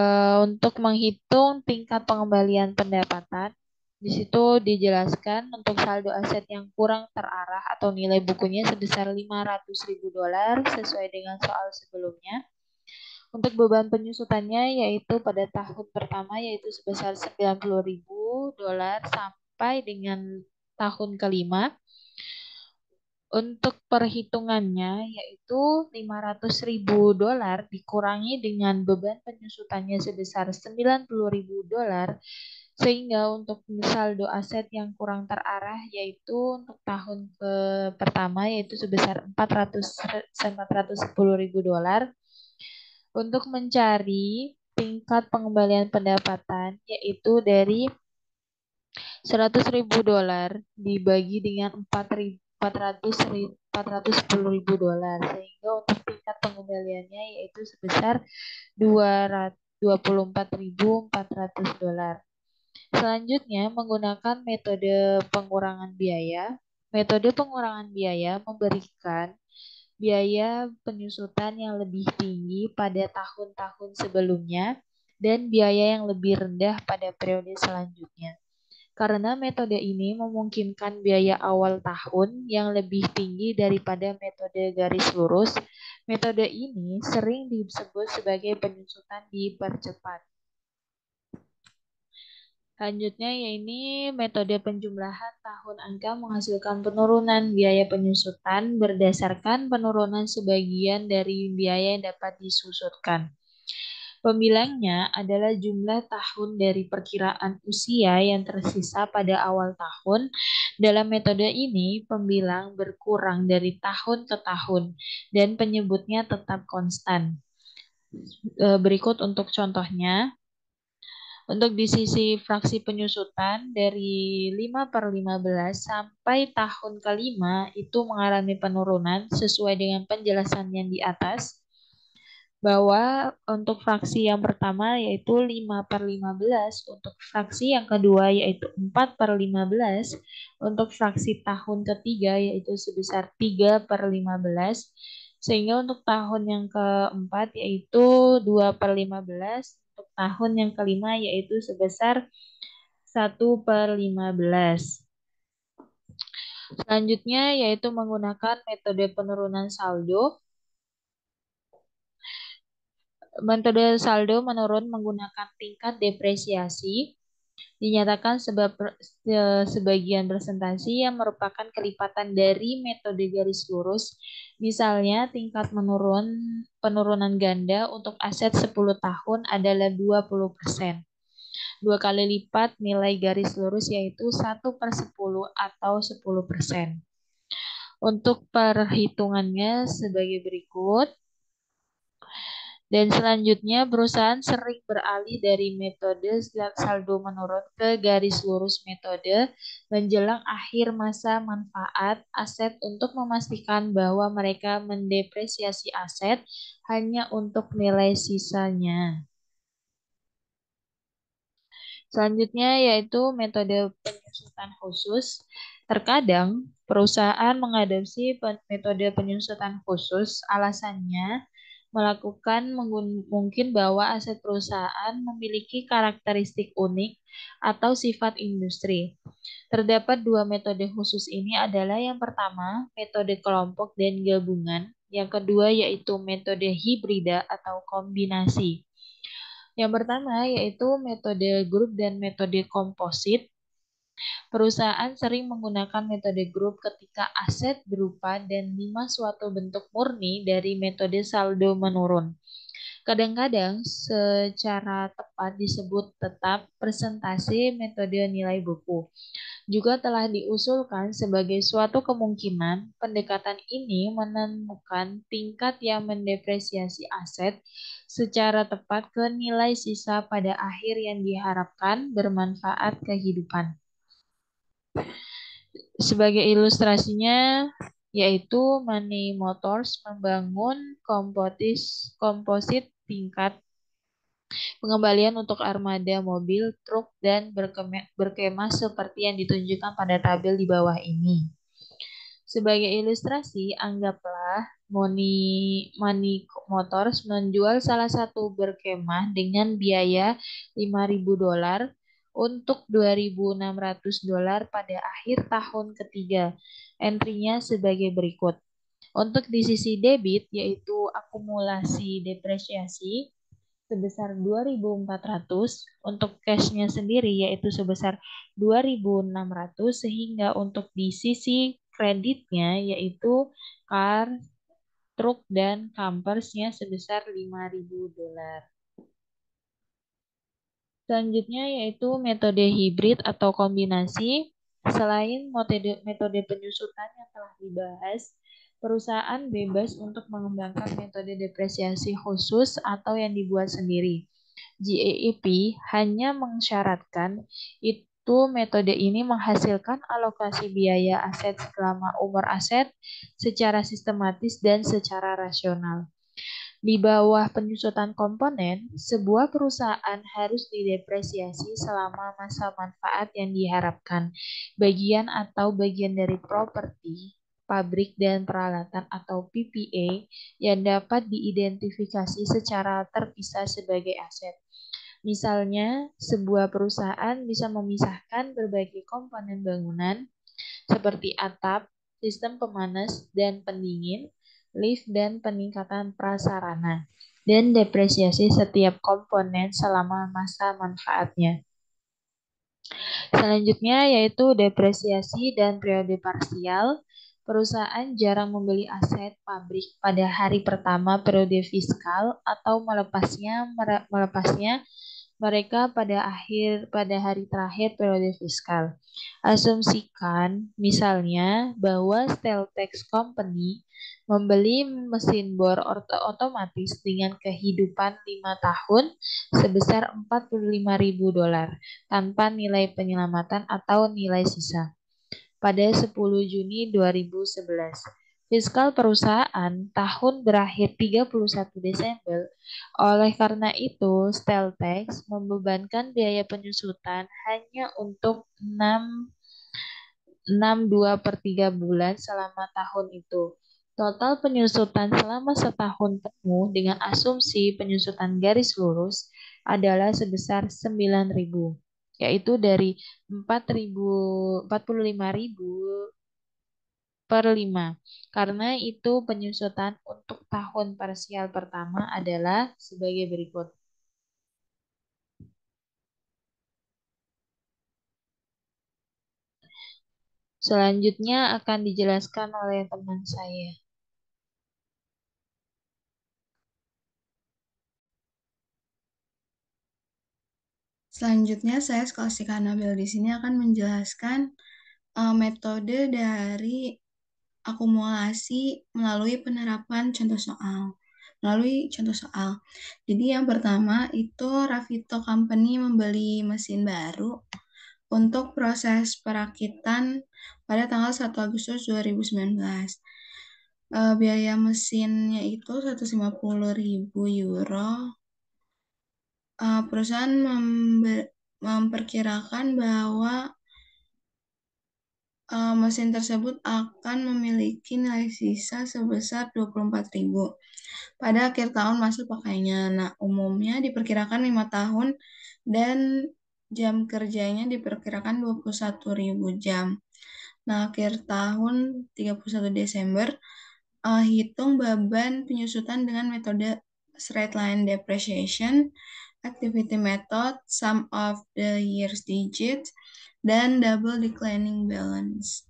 untuk menghitung tingkat pengembalian pendapatan di situ dijelaskan untuk saldo aset yang kurang terarah atau nilai bukunya sebesar 500.000 dolar sesuai dengan soal sebelumnya. Untuk beban penyusutannya yaitu pada tahun pertama yaitu sebesar 90.000 dolar sampai dengan tahun kelima. Untuk perhitungannya yaitu 500.000 dolar dikurangi dengan beban penyusutannya sebesar 90.000 dolar sehingga untuk saldo aset yang kurang terarah yaitu untuk tahun ke pertama yaitu sebesar 400 ribu dolar untuk mencari tingkat pengembalian pendapatan yaitu dari 100 ribu dolar dibagi dengan 4 400 410 ribu dolar sehingga untuk tingkat pengembaliannya yaitu sebesar 24.400 dolar. Selanjutnya, menggunakan metode pengurangan biaya. Metode pengurangan biaya memberikan biaya penyusutan yang lebih tinggi pada tahun-tahun sebelumnya dan biaya yang lebih rendah pada periode selanjutnya. Karena metode ini memungkinkan biaya awal tahun yang lebih tinggi daripada metode garis lurus, metode ini sering disebut sebagai penyusutan dipercepat. Selanjutnya yaitu metode penjumlahan tahun angka menghasilkan penurunan biaya penyusutan berdasarkan penurunan sebagian dari biaya yang dapat disusutkan. Pembilangnya adalah jumlah tahun dari perkiraan usia yang tersisa pada awal tahun. Dalam metode ini, pembilang berkurang dari tahun ke tahun dan penyebutnya tetap konstan. E, berikut untuk contohnya. Untuk di sisi fraksi penyusutan dari 5 per 15 sampai tahun kelima itu mengalami penurunan sesuai dengan penjelasan yang di atas bahwa untuk fraksi yang pertama yaitu 5 per 15, untuk fraksi yang kedua yaitu 4 per 15, untuk fraksi tahun ketiga yaitu sebesar 3 per 15, sehingga untuk tahun yang keempat yaitu 2 per 15, untuk tahun yang kelima yaitu sebesar 1 per 15. Selanjutnya yaitu menggunakan metode penurunan saldo. Metode saldo menurun menggunakan tingkat depresiasi dinyatakan sebab sebagian presentasi yang merupakan kelipatan dari metode garis lurus, misalnya tingkat menurun penurunan ganda untuk aset 10 tahun adalah 20%. persen. Dua kali lipat nilai garis lurus yaitu 1 per 10 atau 10%. persen. Untuk perhitungannya sebagai berikut, dan selanjutnya, perusahaan sering beralih dari metode saldo menurun ke garis lurus metode menjelang akhir masa manfaat aset untuk memastikan bahwa mereka mendepresiasi aset hanya untuk nilai sisanya. Selanjutnya yaitu metode penyusutan khusus. Terkadang perusahaan mengadopsi metode penyusutan khusus, alasannya melakukan mungkin bahwa aset perusahaan memiliki karakteristik unik atau sifat industri. Terdapat dua metode khusus ini adalah yang pertama, metode kelompok dan gabungan, yang kedua yaitu metode hibrida atau kombinasi. Yang pertama yaitu metode grup dan metode komposit. Perusahaan sering menggunakan metode grup ketika aset berupa dan lima suatu bentuk murni dari metode saldo menurun. Kadang-kadang secara tepat disebut tetap presentasi metode nilai buku. Juga telah diusulkan sebagai suatu kemungkinan pendekatan ini menemukan tingkat yang mendepresiasi aset secara tepat ke nilai sisa pada akhir yang diharapkan bermanfaat kehidupan. Sebagai ilustrasinya, yaitu Money Motors membangun kompotis, komposit tingkat pengembalian untuk armada mobil, truk, dan berkemah, seperti yang ditunjukkan pada tabel di bawah ini. Sebagai ilustrasi, anggaplah Money, Money Motors menjual salah satu berkemah dengan biaya 5.000 dolar untuk 2.600 dolar pada akhir tahun ketiga. Entry-nya sebagai berikut. Untuk di sisi debit, yaitu akumulasi depresiasi sebesar 2.400, untuk cashnya sendiri yaitu sebesar 2.600, sehingga untuk di sisi kreditnya yaitu car, truk, dan campersnya sebesar 5.000 dolar. Selanjutnya yaitu metode hibrid atau kombinasi. Selain metode, metode penyusutan yang telah dibahas, perusahaan bebas untuk mengembangkan metode depresiasi khusus atau yang dibuat sendiri. GAEP hanya mensyaratkan itu metode ini menghasilkan alokasi biaya aset selama umur aset secara sistematis dan secara rasional. Di bawah penyusutan komponen, sebuah perusahaan harus didepresiasi selama masa manfaat yang diharapkan, bagian atau bagian dari properti, pabrik dan peralatan atau PPA yang dapat diidentifikasi secara terpisah sebagai aset. Misalnya, sebuah perusahaan bisa memisahkan berbagai komponen bangunan seperti atap, sistem pemanas dan pendingin lift, dan peningkatan prasarana, dan depresiasi setiap komponen selama masa manfaatnya. Selanjutnya yaitu depresiasi dan periode parsial. Perusahaan jarang membeli aset pabrik pada hari pertama periode fiskal atau melepasnya melepasnya mereka pada akhir pada hari terakhir periode fiskal. Asumsikan misalnya bahwa Steltex Company membeli mesin bor otomatis dengan kehidupan 5 tahun sebesar 45.000 dolar tanpa nilai penyelamatan atau nilai sisa pada 10 Juni 2011 fiskal perusahaan tahun berakhir 31 Desember. Oleh karena itu, Steltex membebankan biaya penyusutan hanya untuk 6 62 per 3 bulan selama tahun itu. Total penyusutan selama setahun penuh dengan asumsi penyusutan garis lurus adalah sebesar 9.000, yaitu dari 45.000 per 5. Karena itu penyusutan untuk tahun parsial pertama adalah sebagai berikut. Selanjutnya akan dijelaskan oleh teman saya. Selanjutnya, saya Skolastika Nabil di sini akan menjelaskan uh, metode dari akumulasi melalui penerapan contoh soal. Melalui contoh soal. Jadi yang pertama itu Ravito Company membeli mesin baru untuk proses perakitan pada tanggal 1 Agustus 2019. Uh, e, biaya mesinnya itu 150.000 euro. Uh, perusahaan memperkirakan bahwa uh, mesin tersebut akan memiliki nilai sisa sebesar 24.000 pada akhir tahun masuk pakainya. Nah, umumnya diperkirakan 5 tahun dan jam kerjanya diperkirakan 21.000 jam. Nah, akhir tahun 31 Desember, uh, hitung beban penyusutan dengan metode straight line depreciation, activity method, sum of the year's digits, dan double declining balance.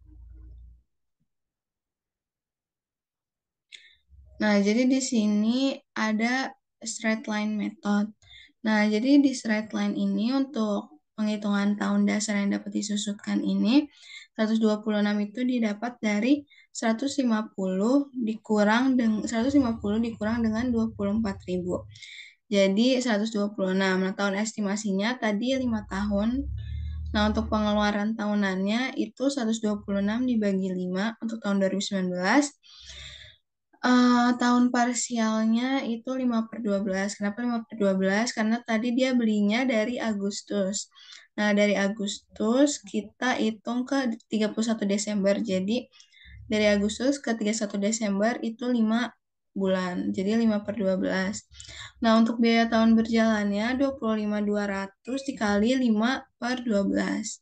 Nah, jadi di sini ada straight line method. Nah, jadi di straight line ini untuk penghitungan tahun dasar yang dapat disusutkan ini, 126 itu didapat dari 150 dikurang dengan 150 dikurang dengan 24.000. Jadi 126. Nah, tahun estimasinya tadi 5 tahun Nah, untuk pengeluaran tahunannya itu 126 dibagi 5 untuk tahun 2019. Uh, eh, tahun parsialnya itu 5 per 12. Kenapa 5 per 12? Karena tadi dia belinya dari Agustus. Nah, dari Agustus kita hitung ke 31 Desember. Jadi, dari Agustus ke 31 Desember itu 5 bulan, jadi 5 per 12. Nah, untuk biaya tahun berjalannya 25.200 dikali 5 per 12.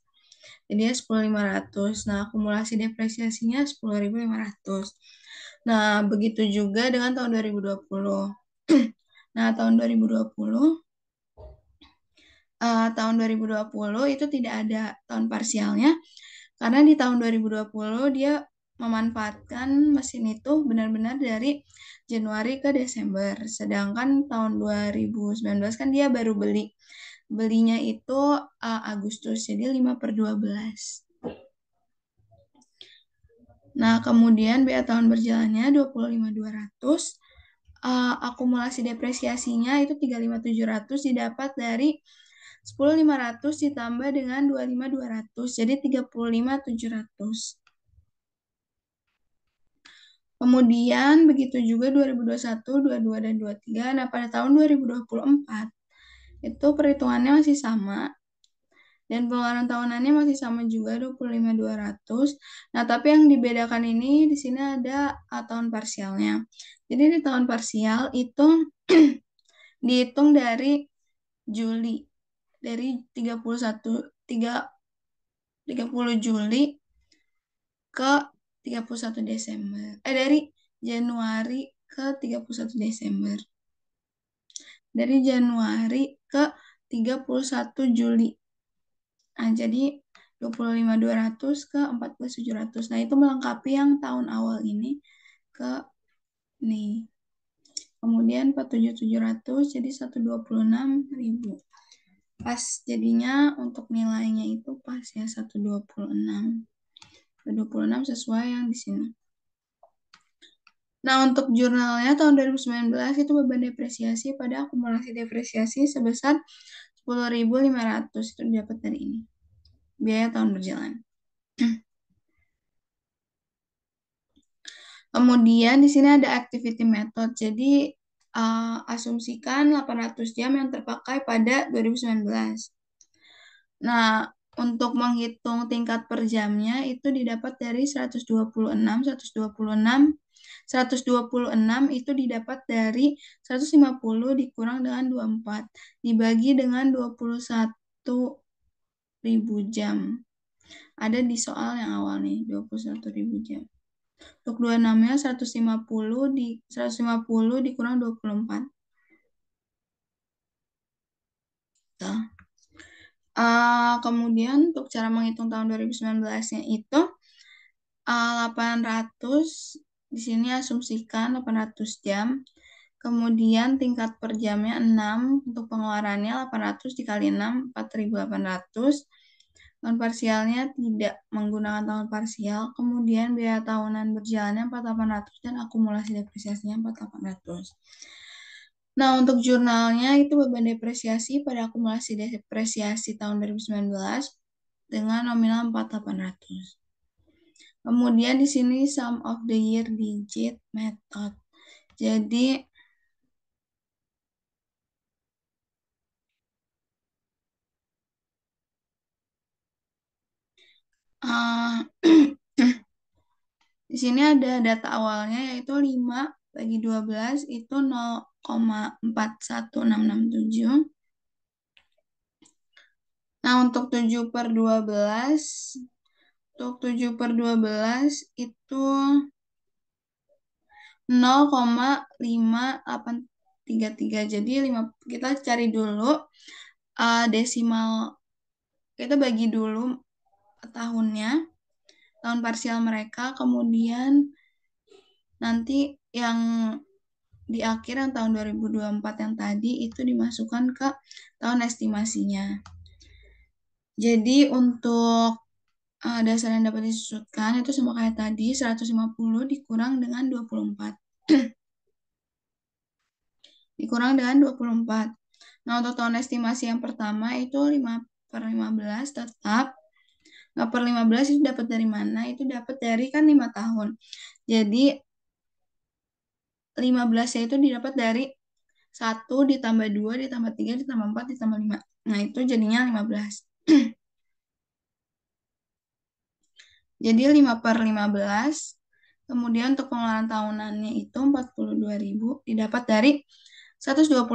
Jadi 10.500. Ya, nah, akumulasi depresiasinya 10.500. Nah, begitu juga dengan tahun 2020. nah, tahun 2020 uh, eh, tahun 2020 itu tidak ada tahun parsialnya karena di tahun 2020 dia memanfaatkan mesin itu benar-benar dari Januari ke Desember. Sedangkan tahun 2019 kan dia baru beli. Belinya itu uh, Agustus, jadi 5 per 12. Nah, kemudian biaya tahun berjalannya 25.200. Uh, eh, akumulasi depresiasinya itu 35.700 didapat dari 10.500 ditambah dengan 25.200. Jadi 35.700. Kemudian begitu juga 2021, 22 dan 23. Nah, pada tahun 2024 itu perhitungannya masih sama dan pengeluaran tahunannya masih sama juga 25.200. Nah, tapi yang dibedakan ini di sini ada tahun parsialnya. Jadi di tahun parsial itu dihitung dari Juli dari 31 3 30 Juli ke 31 Desember. Eh dari Januari ke 31 Desember. Dari Januari ke 31 Juli. Nah, jadi 25.200 ke ratus Nah, itu melengkapi yang tahun awal ini ke nih. Kemudian 47.700 jadi 126.000 pas jadinya untuk nilainya itu pas ya 126 26 sesuai yang di sini. Nah, untuk jurnalnya tahun 2019 itu beban depresiasi pada akumulasi depresiasi sebesar 10.500 itu dapat dari ini. Biaya tahun berjalan. Kemudian di sini ada activity method. Jadi uh, asumsikan 800 jam yang terpakai pada 2019. Nah, untuk menghitung tingkat per jamnya itu didapat dari 126, 126, 126 itu didapat dari 150 dikurang dengan 24 dibagi dengan 21 ribu jam. Ada di soal yang awal nih, 21 ribu jam. Untuk 26-nya 150 di 150 dikurang 24. Tuh. Uh, kemudian untuk cara menghitung tahun 2019-nya itu uh, eh, 800 di sini asumsikan 800 jam. Kemudian tingkat per jamnya 6, untuk pengeluarannya 800 dikali 6 4800. Tahun parsialnya tidak menggunakan tahun parsial, kemudian biaya tahunan berjalannya 4800 dan akumulasi depresiasinya 4800. Nah, untuk jurnalnya itu beban depresiasi pada akumulasi depresiasi tahun 2019 dengan nominal 4800. Kemudian di sini sum of the year digit method. Jadi uh, di sini ada data awalnya yaitu 5 bagi 12 itu 0,41667. Nah, untuk 7 per 12, untuk 7 per 12 itu 0,533. Jadi 5, kita cari dulu uh, desimal, kita bagi dulu tahunnya, tahun parsial mereka, kemudian nanti yang di akhir yang tahun 2024 yang tadi itu dimasukkan ke tahun estimasinya. Jadi untuk uh, dasar yang dapat disusutkan itu sama kayak tadi 150 dikurang dengan 24. dikurang dengan 24. Nah, untuk tahun estimasi yang pertama itu 5 per 15 tetap. Nah, per 15 itu dapat dari mana? Itu dapat dari kan 5 tahun. Jadi 15 yaitu itu didapat dari 1 ditambah 2 ditambah 3 ditambah 4 ditambah 5. Nah, itu jadinya 15. Jadi 5 per 15. Kemudian untuk pengeluaran tahunannya itu 42.000 didapat dari 126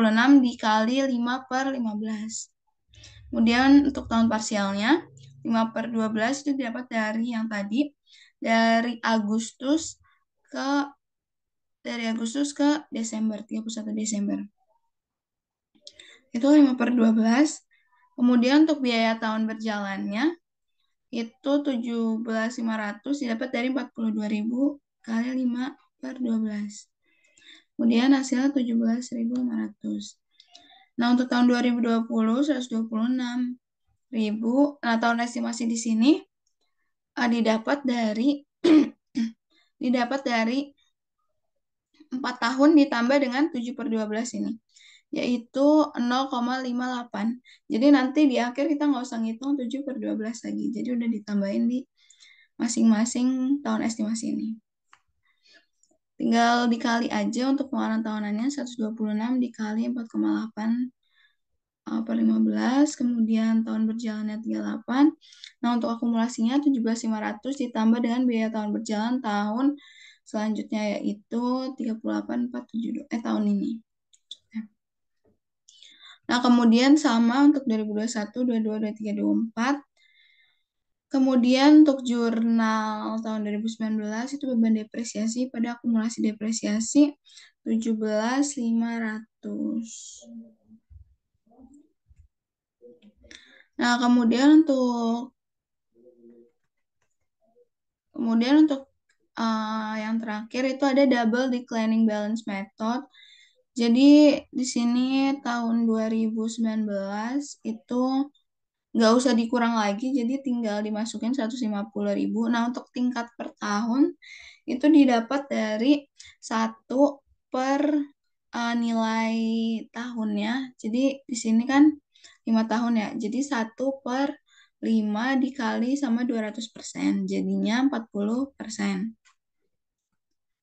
dikali 5 per 15. Kemudian untuk tahun parsialnya 5 per 12 itu didapat dari yang tadi dari Agustus ke dari Agustus ke Desember, 31 Desember. Itu 5 per 12. Kemudian untuk biaya tahun berjalannya, itu 17.500 didapat dari 42.000 kali 5 per 12. Kemudian hasilnya 17.500. Nah, untuk tahun 2020, 126 ribu. Nah, tahun estimasi di sini eh, didapat dari didapat dari 4 tahun ditambah dengan 7 per 12 ini, yaitu 0,58. Jadi nanti di akhir kita nggak usah ngitung 7 per 12 lagi. Jadi udah ditambahin di masing-masing tahun estimasi ini. Tinggal dikali aja untuk pengeluaran tahunannya 126 dikali 4,8 eh, per 15, kemudian tahun berjalannya 38. Nah, untuk akumulasinya 17.500 ditambah dengan biaya tahun berjalan tahun Selanjutnya yaitu 38472 eh tahun ini. Nah, kemudian sama untuk 2021, 22, 23, 24. Kemudian untuk jurnal tahun 2019 itu beban depresiasi pada akumulasi depresiasi 17.500. Nah, kemudian untuk kemudian untuk uh, yang terakhir itu ada double declining balance method. Jadi di sini tahun 2019 itu nggak usah dikurang lagi, jadi tinggal dimasukin ribu Nah, untuk tingkat per tahun itu didapat dari satu per uh, nilai tahunnya. Jadi di sini kan 5 tahun ya. Jadi satu per 5 dikali sama 200%, jadinya 40%.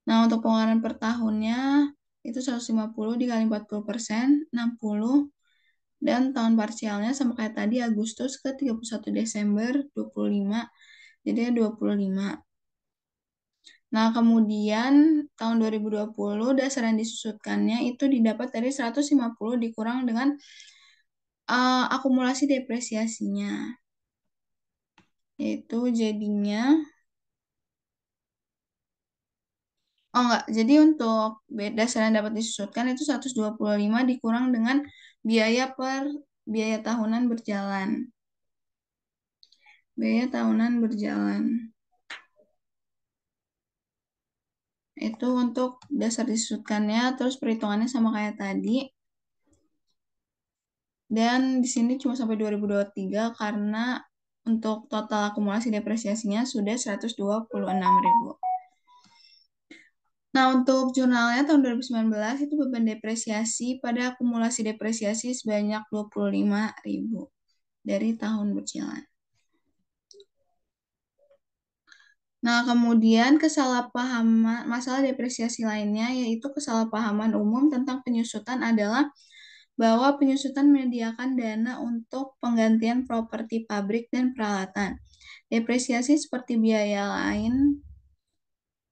Nah, untuk pengeluaran per tahunnya itu 150 dikali 40 persen, 60. Dan tahun parsialnya sama kayak tadi, Agustus ke 31 Desember 25. Jadi 25. Ya nah, kemudian tahun 2020 dasar yang disusutkannya itu didapat dari 150 dikurang dengan uh, akumulasi depresiasinya. Yaitu jadinya Oh enggak, jadi untuk dasar yang dapat disusutkan itu 125 dikurang dengan biaya per biaya tahunan berjalan. Biaya tahunan berjalan. Itu untuk dasar disusutkannya, terus perhitungannya sama kayak tadi. Dan di sini cuma sampai 2023 karena untuk total akumulasi depresiasinya sudah 126 ribu. Nah, untuk jurnalnya tahun 2019 itu beban depresiasi pada akumulasi depresiasi sebanyak ribu dari tahun berjalan. Nah, kemudian kesalahpahaman masalah depresiasi lainnya yaitu kesalahpahaman umum tentang penyusutan adalah bahwa penyusutan menyediakan dana untuk penggantian properti pabrik dan peralatan. Depresiasi seperti biaya lain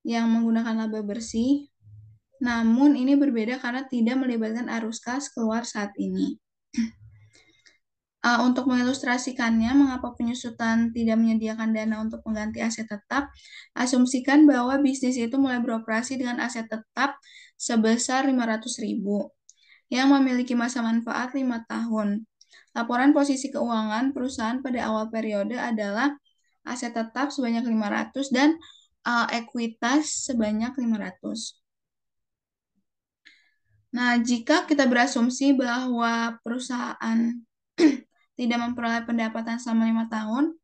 yang menggunakan laba bersih, namun ini berbeda karena tidak melibatkan arus kas keluar saat ini. Uh, untuk mengilustrasikannya, mengapa penyusutan tidak menyediakan dana untuk mengganti aset tetap, asumsikan bahwa bisnis itu mulai beroperasi dengan aset tetap sebesar ribu yang memiliki masa manfaat 5 tahun. Laporan posisi keuangan perusahaan pada awal periode adalah aset tetap sebanyak 500 dan uh, ekuitas sebanyak 500. Nah, jika kita berasumsi bahwa perusahaan tidak memperoleh pendapatan selama lima tahun,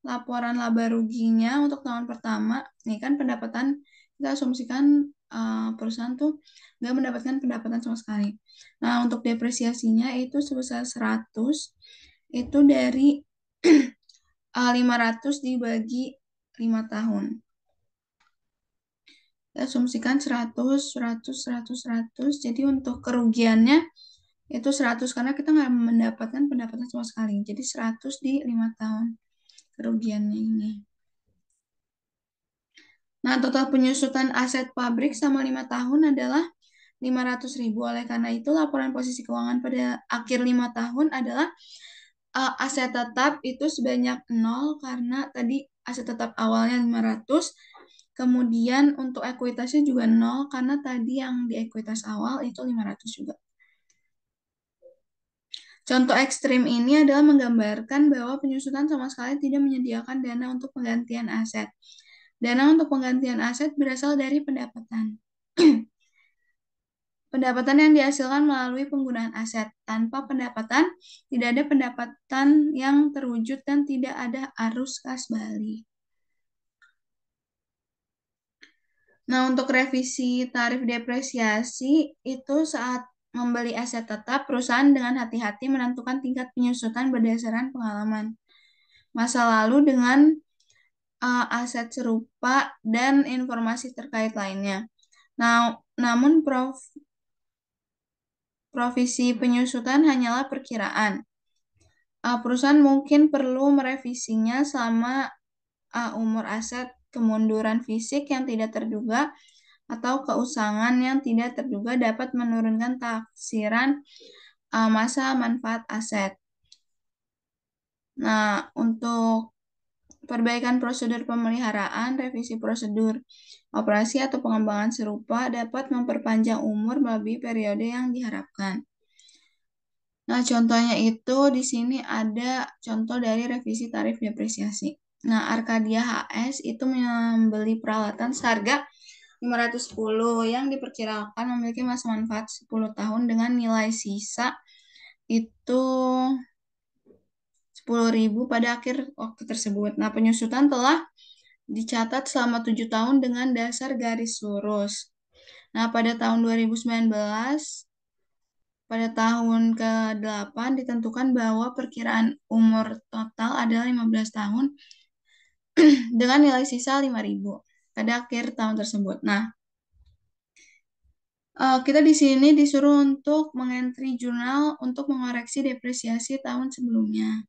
laporan laba ruginya untuk tahun pertama, ini kan pendapatan kita asumsikan uh, perusahaan tuh nggak mendapatkan pendapatan sama sekali. Nah, untuk depresiasinya itu sebesar 100, itu dari eh, lima 500 dibagi lima tahun. Kita asumsikan 100, 100, 100, 100. Jadi untuk kerugiannya itu 100 karena kita nggak mendapatkan pendapatan sama sekali. Jadi 100 di 5 tahun kerugiannya ini. Nah, total penyusutan aset pabrik sama 5 tahun adalah 500 ribu. Oleh karena itu, laporan posisi keuangan pada akhir 5 tahun adalah uh, aset tetap itu sebanyak 0 karena tadi aset tetap awalnya 500, Kemudian untuk ekuitasnya juga nol karena tadi yang di ekuitas awal itu 500 juga. Contoh ekstrim ini adalah menggambarkan bahwa penyusutan sama sekali tidak menyediakan dana untuk penggantian aset. Dana untuk penggantian aset berasal dari pendapatan. pendapatan yang dihasilkan melalui penggunaan aset. Tanpa pendapatan, tidak ada pendapatan yang terwujud dan tidak ada arus kas balik. Nah, untuk revisi tarif depresiasi itu saat membeli aset tetap, perusahaan dengan hati-hati menentukan tingkat penyusutan berdasarkan pengalaman masa lalu dengan uh, aset serupa dan informasi terkait lainnya. Nah, namun prof, provisi penyusutan hanyalah perkiraan. Uh, perusahaan mungkin perlu merevisinya selama uh, umur aset kemunduran fisik yang tidak terduga atau keusangan yang tidak terduga dapat menurunkan taksiran uh, masa manfaat aset. Nah, untuk perbaikan prosedur pemeliharaan, revisi prosedur operasi atau pengembangan serupa dapat memperpanjang umur melebihi periode yang diharapkan. Nah, contohnya itu di sini ada contoh dari revisi tarif depresiasi. Nah, Arkadia HS itu membeli peralatan seharga 510 yang diperkirakan memiliki masa manfaat 10 tahun dengan nilai sisa itu 10.000 pada akhir waktu tersebut. Nah, penyusutan telah dicatat selama 7 tahun dengan dasar garis lurus. Nah, pada tahun 2019 pada tahun ke-8 ditentukan bahwa perkiraan umur total adalah 15 tahun dengan nilai sisa 5.000 pada akhir tahun tersebut. Nah, eh, kita di sini disuruh untuk mengentri jurnal untuk mengoreksi depresiasi tahun sebelumnya.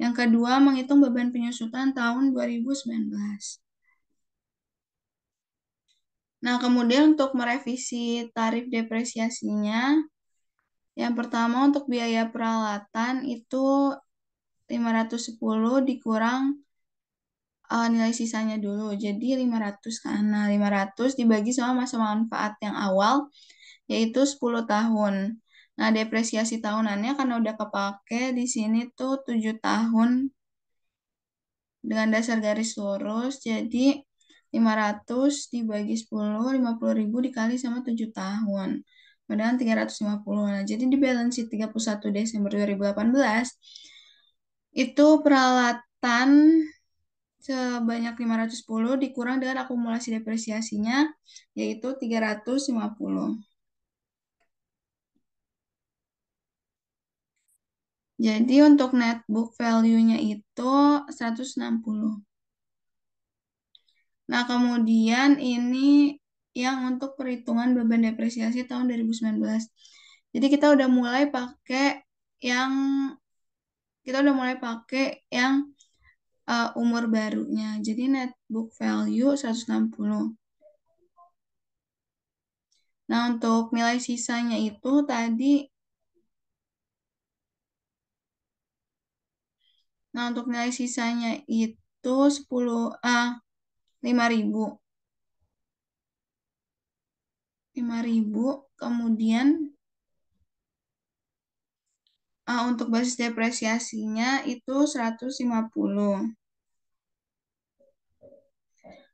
Yang kedua, menghitung beban penyusutan tahun 2019. Nah, kemudian untuk merevisi tarif depresiasinya, yang pertama untuk biaya peralatan itu 510 dikurang uh, nilai sisanya dulu. Jadi 500 kan. Nah, 500 dibagi sama masa manfaat yang awal yaitu 10 tahun. Nah, depresiasi tahunannya karena udah kepake di sini tuh 7 tahun dengan dasar garis lurus. Jadi 500 dibagi 10, 50 ribu dikali sama 7 tahun. Kemudian 350. Nah, jadi di balance sheet 31 Desember 2018 itu peralatan sebanyak 510 dikurang dengan akumulasi depresiasinya yaitu 350. Jadi untuk net book value-nya itu 160. Nah, kemudian ini yang untuk perhitungan beban depresiasi tahun 2019. Jadi kita udah mulai pakai yang kita udah mulai pakai yang uh, umur barunya. Jadi net book value 160. Nah, untuk nilai sisanya itu tadi Nah, untuk nilai sisanya itu 10 uh, 5000. 5000 kemudian uh, untuk basis depresiasinya itu 150.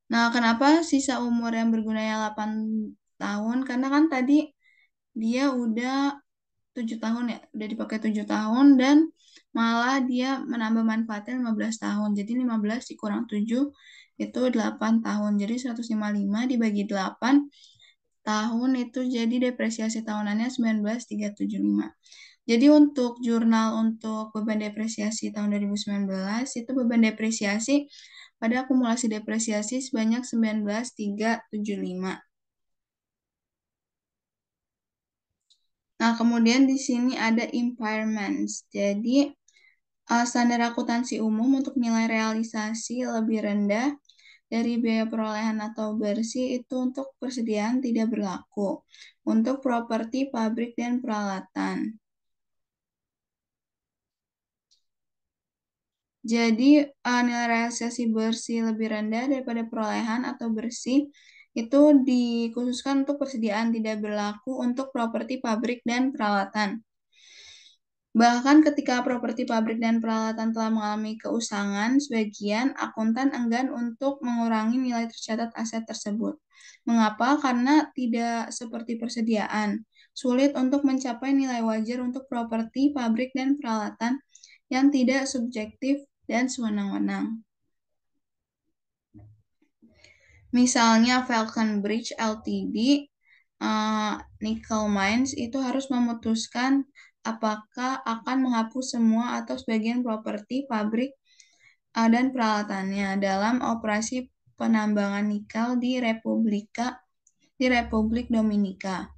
Nah, kenapa sisa umur yang berguna yang 8 tahun? Karena kan tadi dia udah 7 tahun ya, udah dipakai 7 tahun dan malah dia menambah manfaatnya 15 tahun. Jadi 15 dikurang 7 itu 8 tahun. Jadi 155 dibagi 8 tahun itu jadi depresiasi tahunannya 19375. Jadi untuk jurnal untuk beban depresiasi tahun 2019 itu beban depresiasi pada akumulasi depresiasi sebanyak 19.375. Nah, kemudian di sini ada impairments. Jadi, eh, standar akuntansi umum untuk nilai realisasi lebih rendah dari biaya perolehan atau bersih itu untuk persediaan tidak berlaku untuk properti, pabrik, dan peralatan. Jadi uh, nilai realisasi bersih lebih rendah daripada perolehan atau bersih itu dikhususkan untuk persediaan tidak berlaku untuk properti pabrik dan peralatan. Bahkan ketika properti pabrik dan peralatan telah mengalami keusangan, sebagian akuntan enggan untuk mengurangi nilai tercatat aset tersebut. Mengapa? Karena tidak seperti persediaan. Sulit untuk mencapai nilai wajar untuk properti pabrik dan peralatan yang tidak subjektif dan sewenang-wenang. Misalnya Falcon Bridge LTD, uh, eh, Nickel Mines itu harus memutuskan apakah akan menghapus semua atau sebagian properti pabrik uh, dan peralatannya dalam operasi penambangan nikel di Republika di Republik Dominika.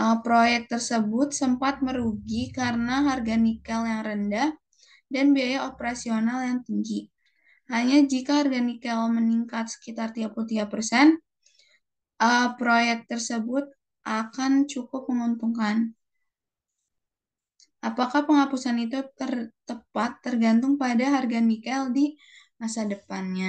Uh, proyek tersebut sempat merugi karena harga nikel yang rendah dan biaya operasional yang tinggi. Hanya jika harga nikel meningkat sekitar 33 uh, eh, proyek tersebut akan cukup menguntungkan. Apakah penghapusan itu ter tepat tergantung pada harga nikel di masa depannya.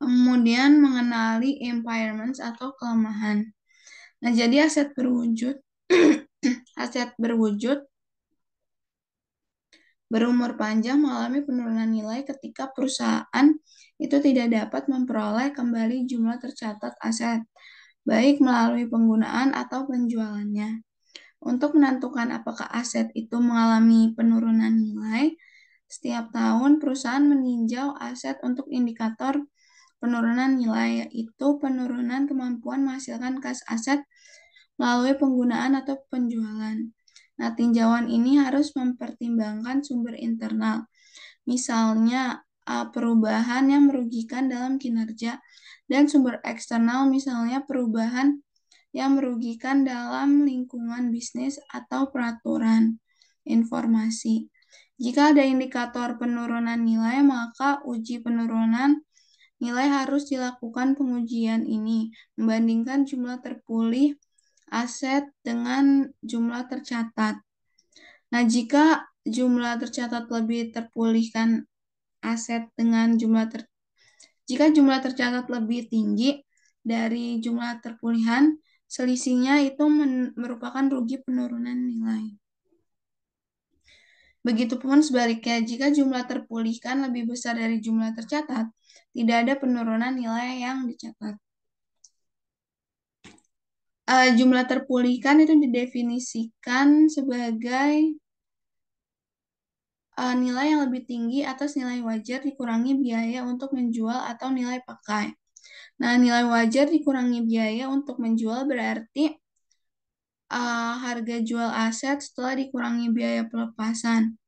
Kemudian mengenali impairments atau kelemahan. Nah, jadi aset berwujud aset berwujud berumur panjang mengalami penurunan nilai ketika perusahaan itu tidak dapat memperoleh kembali jumlah tercatat aset, baik melalui penggunaan atau penjualannya. Untuk menentukan apakah aset itu mengalami penurunan nilai, setiap tahun perusahaan meninjau aset untuk indikator Penurunan nilai yaitu penurunan kemampuan menghasilkan kas aset melalui penggunaan atau penjualan. Nah, tinjauan ini harus mempertimbangkan sumber internal. Misalnya, perubahan yang merugikan dalam kinerja dan sumber eksternal misalnya perubahan yang merugikan dalam lingkungan bisnis atau peraturan informasi. Jika ada indikator penurunan nilai, maka uji penurunan Nilai harus dilakukan pengujian ini, membandingkan jumlah terpulih aset dengan jumlah tercatat. Nah, jika jumlah tercatat lebih terpulihkan aset dengan jumlah ter jika jumlah tercatat lebih tinggi dari jumlah terpulihan, selisihnya itu merupakan rugi penurunan nilai. Begitupun sebaliknya, jika jumlah terpulihkan lebih besar dari jumlah tercatat, tidak ada penurunan nilai yang dicatat. Uh, jumlah terpulihkan itu didefinisikan sebagai uh, nilai yang lebih tinggi atas nilai wajar dikurangi biaya untuk menjual atau nilai pakai. Nah, nilai wajar dikurangi biaya untuk menjual berarti uh, harga jual aset setelah dikurangi biaya pelepasan.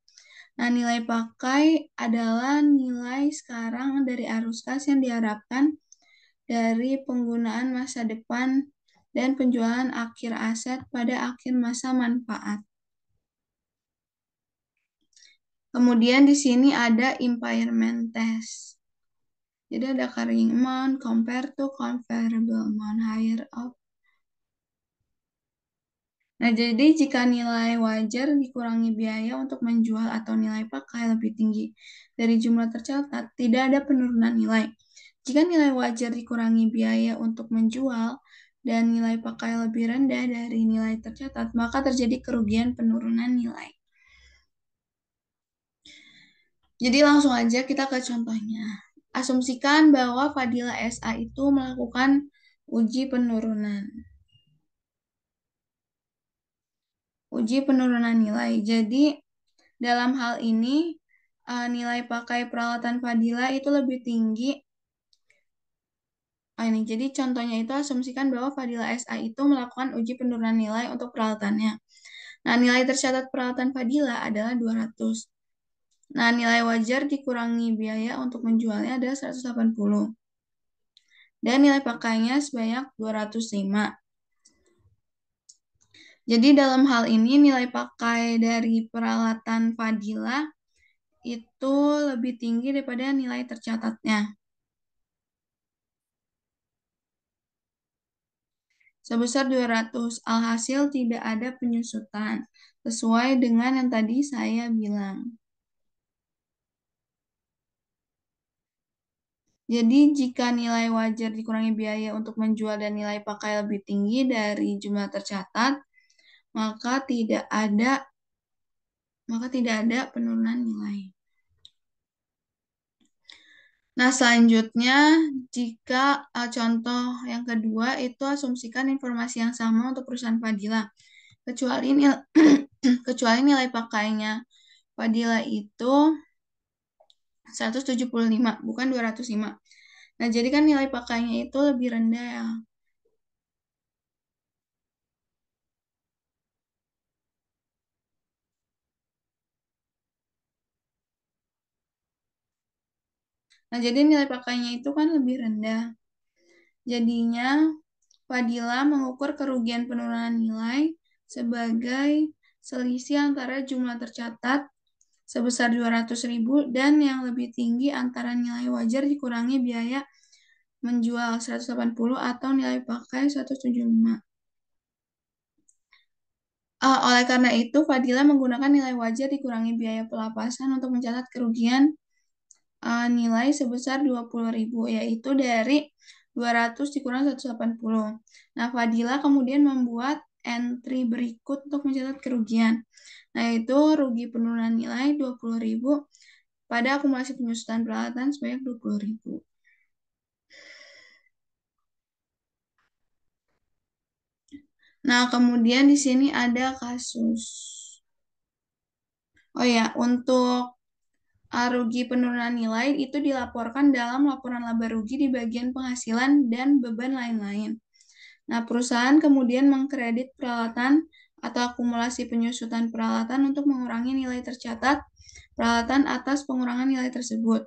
Nah, nilai pakai adalah nilai sekarang dari arus kas yang diharapkan dari penggunaan masa depan dan penjualan akhir aset pada akhir masa manfaat. Kemudian di sini ada impairment test. Jadi ada carrying amount, compare to comparable amount, higher of Nah, jadi jika nilai wajar dikurangi biaya untuk menjual atau nilai pakai lebih tinggi dari jumlah tercatat, tidak ada penurunan nilai. Jika nilai wajar dikurangi biaya untuk menjual dan nilai pakai lebih rendah dari nilai tercatat, maka terjadi kerugian penurunan nilai. Jadi langsung aja kita ke contohnya. Asumsikan bahwa Fadila SA itu melakukan uji penurunan. uji penurunan nilai. Jadi dalam hal ini uh, nilai pakai peralatan Fadila itu lebih tinggi. Ah, ini jadi contohnya itu asumsikan bahwa Fadila SA itu melakukan uji penurunan nilai untuk peralatannya. Nah, nilai tercatat peralatan Fadila adalah 200. Nah, nilai wajar dikurangi biaya untuk menjualnya adalah 180. Dan nilai pakainya sebanyak 205. Jadi dalam hal ini nilai pakai dari peralatan Fadila itu lebih tinggi daripada nilai tercatatnya. Sebesar 200 alhasil tidak ada penyusutan sesuai dengan yang tadi saya bilang. Jadi jika nilai wajar dikurangi biaya untuk menjual dan nilai pakai lebih tinggi dari jumlah tercatat, maka tidak ada maka tidak ada penurunan nilai. Nah, selanjutnya jika uh, contoh yang kedua itu asumsikan informasi yang sama untuk perusahaan Fadila. Kecuali nilai, kecuali nilai pakainya Fadila itu 175, bukan 205. Nah, jadi kan nilai pakainya itu lebih rendah ya Nah, jadi nilai pakainya itu kan lebih rendah. Jadinya, Fadila mengukur kerugian penurunan nilai sebagai selisih antara jumlah tercatat sebesar 200.000 dan yang lebih tinggi antara nilai wajar dikurangi biaya menjual 180 atau nilai pakai 175. Uh, ah, oleh karena itu, Fadila menggunakan nilai wajar dikurangi biaya pelapasan untuk mencatat kerugian uh, nilai sebesar 20.000 yaitu dari 200 dikurang 180. Nah, Fadila kemudian membuat entry berikut untuk mencatat kerugian. Nah, itu rugi penurunan nilai 20.000 pada akumulasi penyusutan peralatan sebanyak 20.000. Nah, kemudian di sini ada kasus. Oh ya, untuk Ah, rugi penurunan nilai itu dilaporkan dalam laporan laba rugi di bagian penghasilan dan beban lain-lain. Nah, perusahaan kemudian mengkredit peralatan atau akumulasi penyusutan peralatan untuk mengurangi nilai tercatat peralatan atas pengurangan nilai tersebut.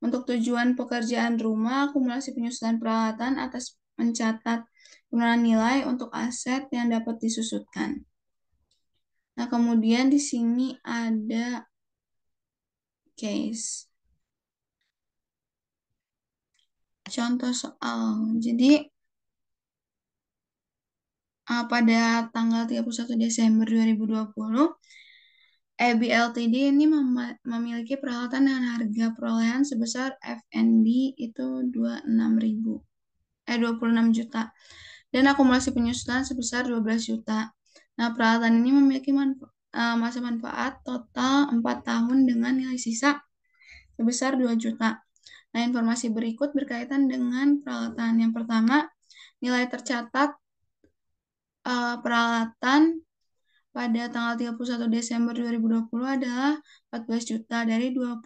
Untuk tujuan pekerjaan rumah, akumulasi penyusutan peralatan atas mencatat penurunan nilai untuk aset yang dapat disusutkan. Nah, kemudian di sini ada case. Contoh soal. Jadi uh, pada tanggal 31 Desember 2020, EBLTD ini mem memiliki peralatan dengan harga perolehan sebesar FND itu 26.000 eh 26 juta dan akumulasi penyusutan sebesar 12 juta. Nah, peralatan ini memiliki manfaat uh, eh, masa manfaat total 4 tahun dengan nilai sisa sebesar 2 juta. Nah, informasi berikut berkaitan dengan peralatan. Yang pertama, nilai tercatat uh, peralatan pada tanggal 31 Desember 2020 adalah 14 juta dari 26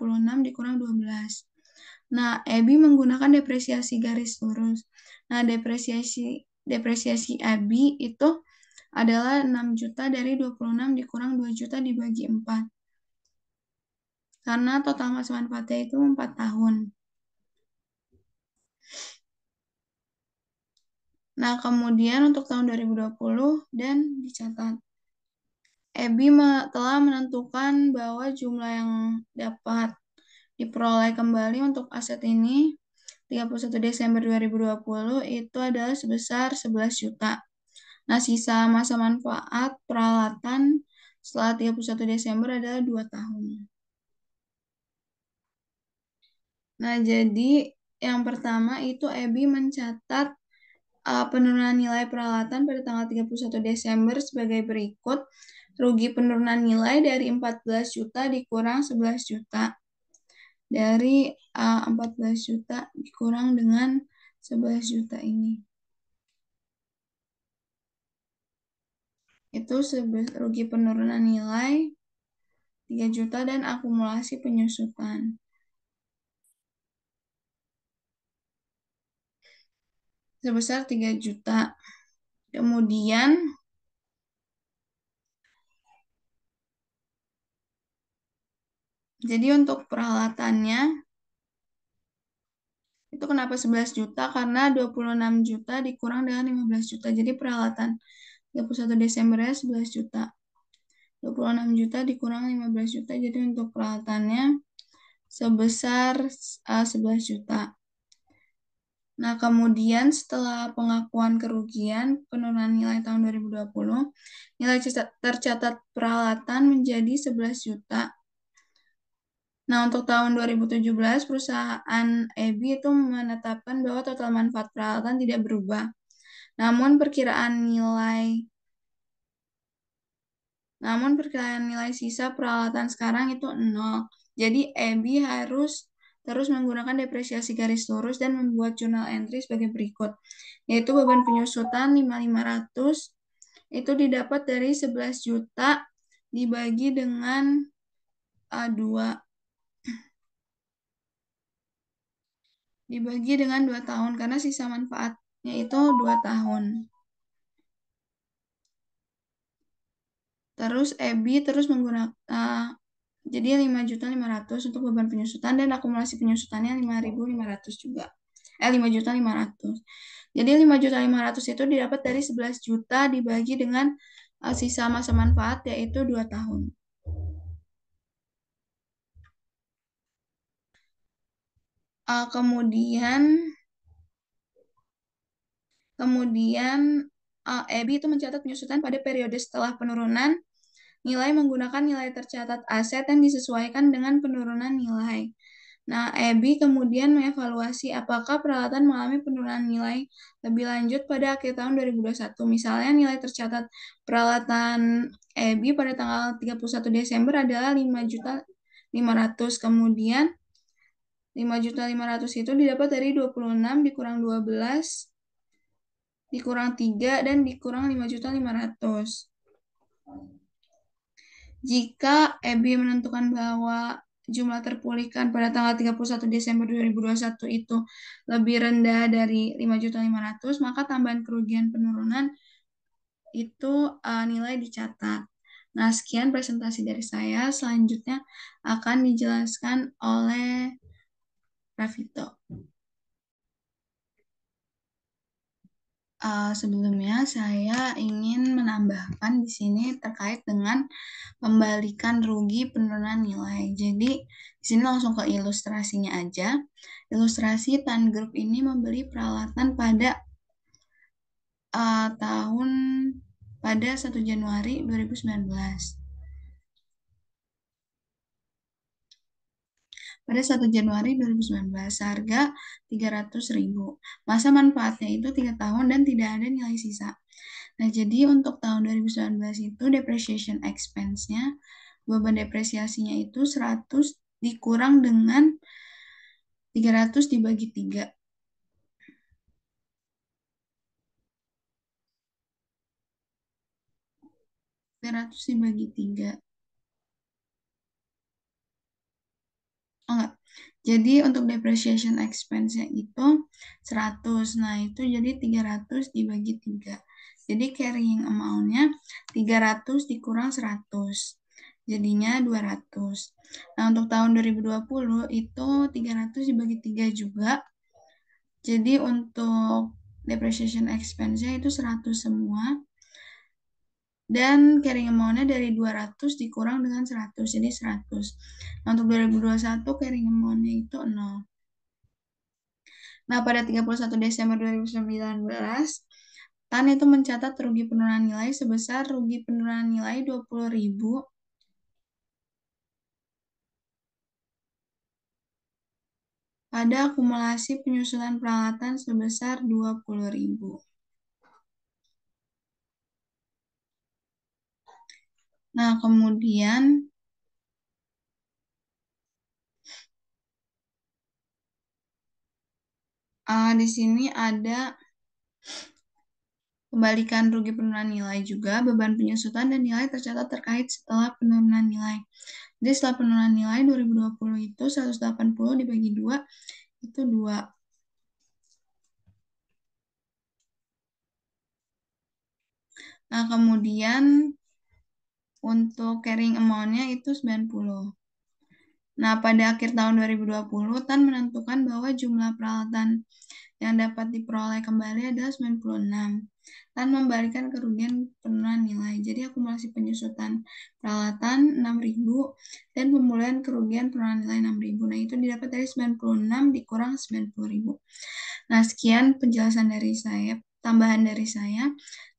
dikurang 12. Nah, EBI menggunakan depresiasi garis lurus. Nah, depresiasi depresiasi EBI itu adalah 6 juta dari 26 dikurang 2 juta dibagi 4. Karena total masa manfaatnya itu 4 tahun. Nah, kemudian untuk tahun 2020 dan dicatat. EBI telah menentukan bahwa jumlah yang dapat diperoleh kembali untuk aset ini 31 Desember 2020 itu adalah sebesar 11 juta. Nah, sisa masa manfaat peralatan setelah 31 Desember adalah 2 tahun. Nah, jadi yang pertama itu Ebi mencatat uh, penurunan nilai peralatan pada tanggal 31 Desember sebagai berikut. Rugi penurunan nilai dari 14 juta dikurang 11 juta. Dari uh, eh, 14 juta dikurang dengan 11 juta ini. itu rugi penurunan nilai 3 juta dan akumulasi penyusutan. Sebesar 3 juta. Kemudian Jadi untuk peralatannya itu kenapa 11 juta? Karena 26 juta dikurang dengan 15 juta. Jadi peralatan 31 Desember 11 juta. 26 juta dikurang 15 juta, jadi untuk peralatannya sebesar uh, eh, 11 juta. Nah, kemudian setelah pengakuan kerugian penurunan nilai tahun 2020, nilai tercatat peralatan menjadi 11 juta. Nah, untuk tahun 2017, perusahaan EBI itu menetapkan bahwa total manfaat peralatan tidak berubah. Namun perkiraan nilai namun perkiraan nilai sisa peralatan sekarang itu nol. Jadi EBI harus terus menggunakan depresiasi garis lurus dan membuat jurnal entry sebagai berikut, yaitu beban penyusutan 5500 itu didapat dari 11 juta dibagi dengan eh, dua 2 dibagi dengan 2 tahun karena sisa manfaat yaitu 2 tahun. Terus EBI terus menggunakan uh, eh, jadi 5.500 untuk beban penyusutan dan akumulasi penyusutannya 5.500 juga. Eh 5.500. Jadi 5.500 itu didapat dari 11 juta dibagi dengan uh, sisa masa manfaat yaitu 2 tahun. Uh, kemudian Kemudian uh, eh, EBI itu mencatat penyusutan pada periode setelah penurunan nilai menggunakan nilai tercatat aset yang disesuaikan dengan penurunan nilai. Nah, EBI kemudian mengevaluasi apakah peralatan mengalami penurunan nilai lebih lanjut pada akhir tahun 2021. Misalnya nilai tercatat peralatan EBI pada tanggal 31 Desember adalah 5.500. Kemudian 5.500 itu didapat dari 26 dikurang 12 dikurang 3 dan dikurang 5.500. Jika EB menentukan bahwa jumlah terpulihkan pada tanggal 31 Desember 2021 itu lebih rendah dari juta 5.500, maka tambahan kerugian penurunan itu uh, nilai dicatat. Nah, sekian presentasi dari saya. Selanjutnya akan dijelaskan oleh Ravito. uh, sebelumnya saya ingin menambahkan di sini terkait dengan pembalikan rugi penurunan nilai. Jadi di sini langsung ke ilustrasinya aja. Ilustrasi Tan Group ini membeli peralatan pada uh, tahun pada 1 Januari 2019. pada 1 Januari 2019 seharga 300.000. Masa manfaatnya itu 3 tahun dan tidak ada nilai sisa. Nah, jadi untuk tahun 2019 itu depreciation expense-nya beban depresiasinya itu 100 dikurang dengan 300 dibagi 3. ratus dibagi tiga banget. jadi untuk depreciation expense-nya itu 100. Nah, itu jadi 300 dibagi 3. Jadi carrying amount-nya 300 dikurang 100. Jadinya 200. Nah, untuk tahun 2020 itu 300 dibagi 3 juga. Jadi untuk depreciation expense-nya itu 100 semua dan carrying amount-nya dari 200 dikurang dengan 100, jadi 100. Nah, untuk 2021 carrying amount-nya itu 0. Nah, pada 31 Desember 2019, TAN itu mencatat rugi penurunan nilai sebesar rugi penurunan nilai 20.000 pada akumulasi penyusunan peralatan sebesar 20.000. Nah, kemudian uh, di sini ada kembalikan rugi penurunan nilai juga, beban penyusutan dan nilai tercatat terkait setelah penurunan nilai. Jadi setelah penurunan nilai 2020 itu 180 dibagi 2 itu 2. Nah, kemudian untuk carrying amount-nya itu 90. Nah, pada akhir tahun 2020, TAN menentukan bahwa jumlah peralatan yang dapat diperoleh kembali adalah 96. TAN membalikan kerugian penurunan nilai. Jadi, akumulasi penyusutan peralatan 6.000 dan pemulihan kerugian penurunan nilai 6.000. Nah, itu didapat dari 96 dikurang 90.000. Nah, sekian penjelasan dari saya, tambahan dari saya.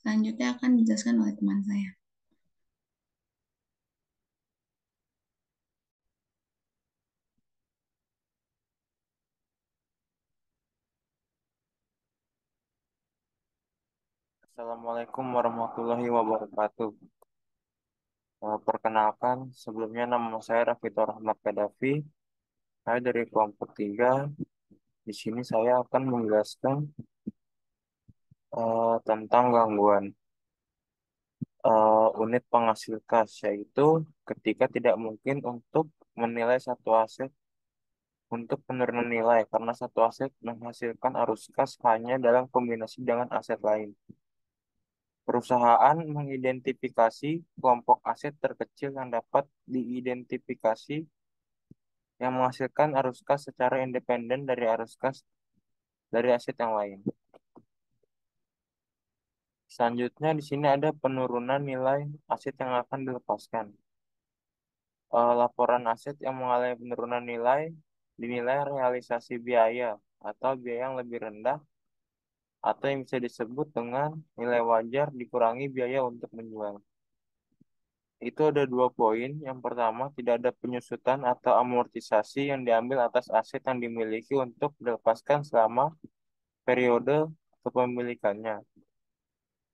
Selanjutnya akan dijelaskan oleh teman saya. Assalamualaikum warahmatullahi wabarakatuh. Eh, perkenalkan, sebelumnya nama saya Rafitor Rahmat Kadafi. Saya dari kelompok 3. Di sini saya akan menjelaskan uh, tentang gangguan uh, unit penghasil kas, yaitu ketika tidak mungkin untuk menilai satu aset untuk penurunan nilai karena satu aset menghasilkan arus kas hanya dalam kombinasi dengan aset lain. Perusahaan mengidentifikasi kelompok aset terkecil yang dapat diidentifikasi yang menghasilkan arus kas secara independen dari arus kas dari aset yang lain. Selanjutnya di sini ada penurunan nilai aset yang akan dilepaskan. Eh, laporan aset yang mengalami penurunan nilai dinilai realisasi biaya atau biaya yang lebih rendah atau yang bisa disebut dengan nilai wajar dikurangi biaya untuk menjual. Itu ada dua poin. Yang pertama, tidak ada penyusutan atau amortisasi yang diambil atas aset yang dimiliki untuk dilepaskan selama periode kepemilikannya.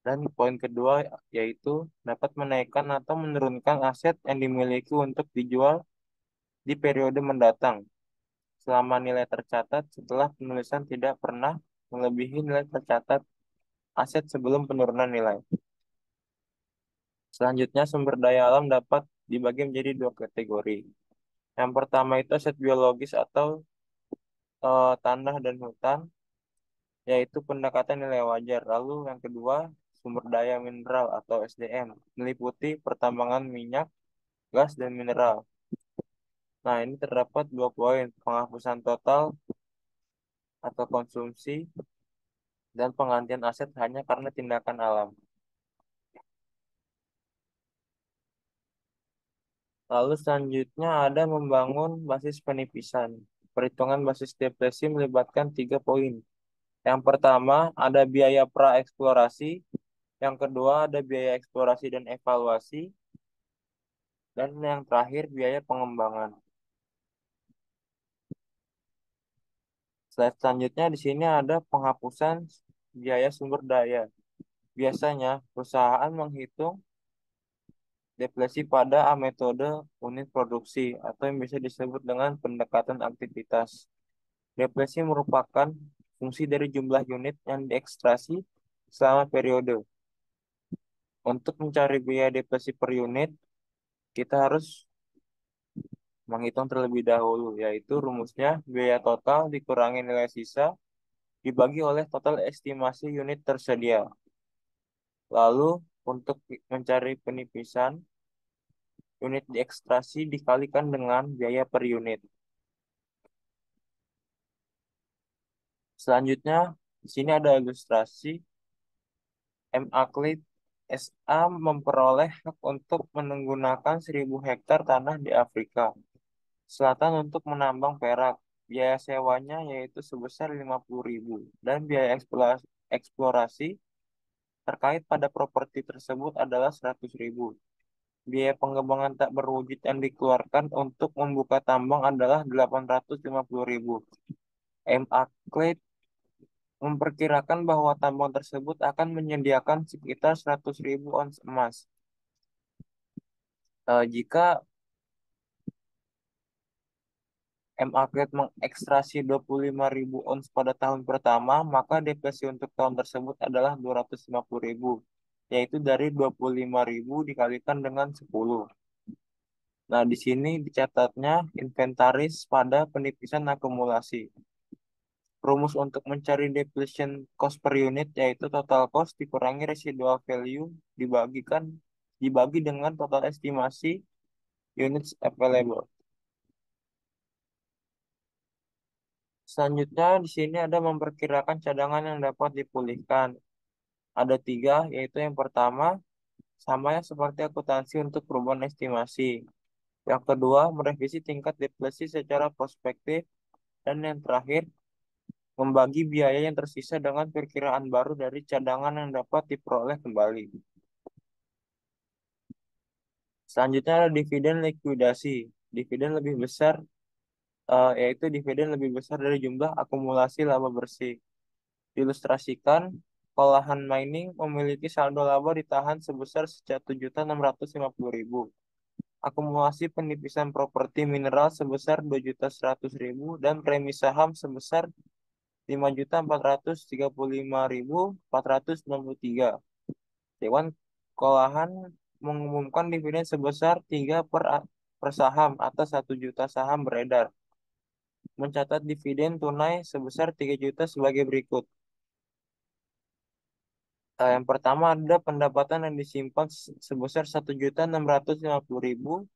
Dan poin kedua yaitu dapat menaikkan atau menurunkan aset yang dimiliki untuk dijual di periode mendatang selama nilai tercatat setelah penulisan tidak pernah melebihi nilai tercatat aset sebelum penurunan nilai. Selanjutnya, sumber daya alam dapat dibagi menjadi dua kategori. Yang pertama itu aset biologis atau e, tanah dan hutan, yaitu pendekatan nilai wajar. Lalu yang kedua, sumber daya mineral atau SDM, meliputi pertambangan minyak, gas, dan mineral. Nah, ini terdapat dua poin, penghapusan total atau konsumsi dan penggantian aset hanya karena tindakan alam. Lalu selanjutnya ada membangun basis penipisan. Perhitungan basis depresi melibatkan tiga poin. Yang pertama ada biaya pra eksplorasi, yang kedua ada biaya eksplorasi dan evaluasi, dan yang terakhir biaya pengembangan. Slide selanjutnya di sini ada penghapusan biaya sumber daya. Biasanya perusahaan menghitung depresi pada A metode unit produksi atau yang bisa disebut dengan pendekatan aktivitas. depresi merupakan fungsi dari jumlah unit yang diekstrasi selama periode. Untuk mencari biaya depresi per unit, kita harus menghitung terlebih dahulu, yaitu rumusnya biaya total dikurangi nilai sisa dibagi oleh total estimasi unit tersedia. Lalu, untuk mencari penipisan, unit diekstrasi dikalikan dengan biaya per unit. Selanjutnya, di sini ada ilustrasi M Aklit SA memperoleh hak untuk menggunakan 1000 hektar tanah di Afrika. Selatan untuk menambang perak. Biaya sewanya yaitu sebesar 50.000 dan biaya eksplorasi, eksplorasi terkait pada properti tersebut adalah 100.000. Biaya pengembangan tak berwujud yang dikeluarkan untuk membuka tambang adalah 850.000. MA Clade memperkirakan bahwa tambang tersebut akan menyediakan sekitar 100.000 ons emas. Uh, jika M Athlete mengekstrasi 25.000 ons pada tahun pertama, maka depresi untuk tahun tersebut adalah 250.000, yaitu dari 25.000 dikalikan dengan 10. Nah, di sini dicatatnya inventaris pada penipisan akumulasi. Rumus untuk mencari depletion cost per unit yaitu total cost dikurangi residual value dibagikan dibagi dengan total estimasi units available. Selanjutnya, di sini ada memperkirakan cadangan yang dapat dipulihkan. Ada tiga, yaitu yang pertama, sama yang seperti akuntansi untuk perubahan estimasi. Yang kedua, merevisi tingkat depresi secara prospektif. Dan yang terakhir, membagi biaya yang tersisa dengan perkiraan baru dari cadangan yang dapat diperoleh kembali. Selanjutnya ada dividen likuidasi. Dividen lebih besar uh, yaitu dividen lebih besar dari jumlah akumulasi laba bersih. Diilustrasikan, olahan mining memiliki saldo laba ditahan sebesar 1.650.000. Akumulasi penipisan properti mineral sebesar 2.100.000 dan premi saham sebesar 5.435.493. Dewan Kolahan mengumumkan dividen sebesar 3 per, per saham atau 1 juta saham beredar mencatat dividen tunai sebesar 3 juta sebagai berikut. Eh, yang pertama ada pendapatan yang disimpan sebesar 1.650.000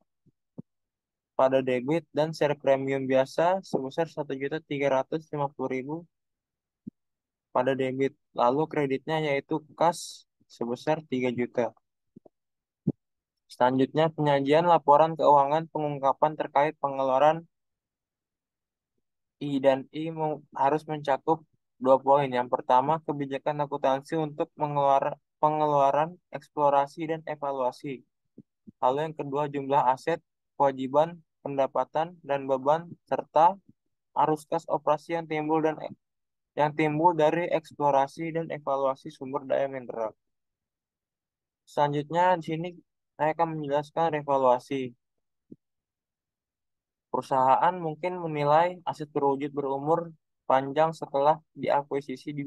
pada debit dan share premium biasa sebesar 1.350.000 pada debit. Lalu kreditnya yaitu kas sebesar 3 juta. Selanjutnya penyajian laporan keuangan pengungkapan terkait pengeluaran I dan I harus mencakup dua poin. Yang pertama, kebijakan akuntansi untuk mengeluar pengeluaran, eksplorasi, dan evaluasi. Lalu yang kedua, jumlah aset, kewajiban, pendapatan, dan beban, serta arus kas operasi yang timbul dan e-, yang timbul dari eksplorasi dan evaluasi sumber daya mineral. Selanjutnya, di sini saya akan menjelaskan revaluasi. Perusahaan mungkin menilai aset berwujud berumur panjang setelah diakuisisi di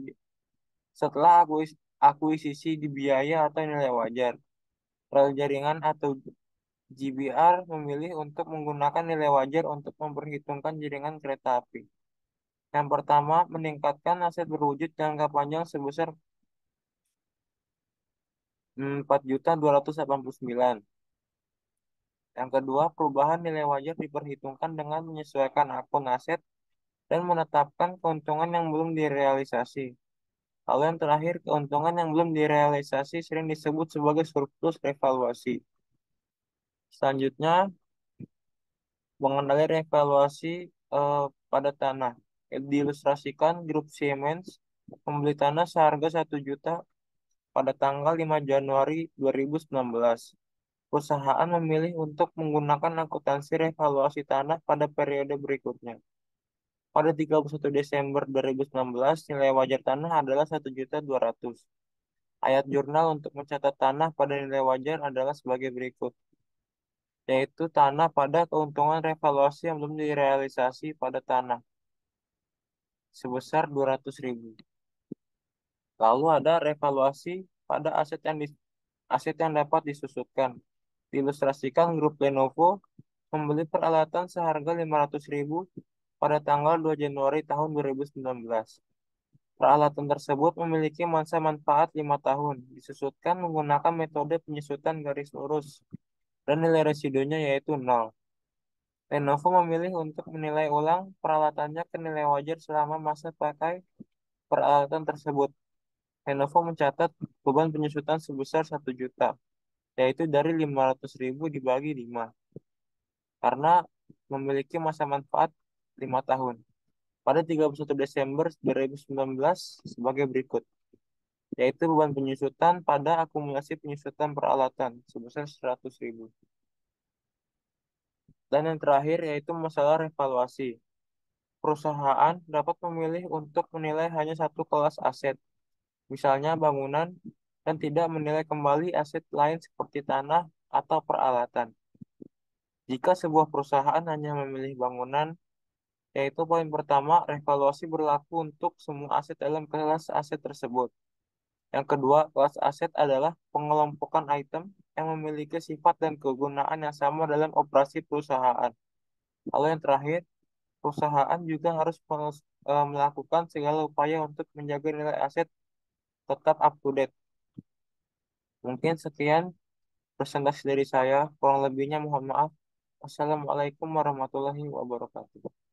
setelah akuisisi di atau nilai wajar. Rel jaringan atau GBR memilih untuk menggunakan nilai wajar untuk memperhitungkan jaringan kereta api. Yang pertama, meningkatkan aset berwujud jangka panjang sebesar 4.289 yang kedua, perubahan nilai wajar diperhitungkan dengan menyesuaikan akun aset dan menetapkan keuntungan yang belum direalisasi. Lalu yang terakhir, keuntungan yang belum direalisasi sering disebut sebagai surplus revaluasi. Selanjutnya, mengenai revaluasi eh, pada tanah. Diilustrasikan grup Siemens membeli tanah seharga 1 juta pada tanggal 5 Januari 2019 perusahaan memilih untuk menggunakan akuntansi revaluasi tanah pada periode berikutnya. Pada 31 Desember 2019, nilai wajar tanah adalah 1.200. Ayat jurnal untuk mencatat tanah pada nilai wajar adalah sebagai berikut, yaitu tanah pada keuntungan revaluasi yang belum direalisasi pada tanah sebesar 200.000. Lalu ada revaluasi pada aset yang di, aset yang dapat disusutkan diilustrasikan grup Lenovo membeli peralatan seharga 500.000 pada tanggal 2 Januari tahun 2019. Peralatan tersebut memiliki masa manfaat 5 tahun, disusutkan menggunakan metode penyusutan garis lurus, dan nilai residunya yaitu 0. Lenovo memilih untuk menilai ulang peralatannya ke nilai wajar selama masa pakai peralatan tersebut. Lenovo mencatat beban penyusutan sebesar 1 juta yaitu dari 500.000 dibagi 5 karena memiliki masa manfaat 5 tahun pada 31 Desember 2019 sebagai berikut yaitu beban penyusutan pada akumulasi penyusutan peralatan sebesar 100.000 dan yang terakhir yaitu masalah revaluasi perusahaan dapat memilih untuk menilai hanya satu kelas aset misalnya bangunan dan tidak menilai kembali aset lain seperti tanah atau peralatan. Jika sebuah perusahaan hanya memilih bangunan, yaitu poin pertama, revaluasi berlaku untuk semua aset dalam kelas aset tersebut. Yang kedua, kelas aset adalah pengelompokan item yang memiliki sifat dan kegunaan yang sama dalam operasi perusahaan. Lalu yang terakhir, perusahaan juga harus eh, melakukan segala upaya untuk menjaga nilai aset tetap up to date. Mungkin sekian presentasi dari saya. Kurang lebihnya mohon maaf. assalamualaikum warahmatullahi wabarakatuh.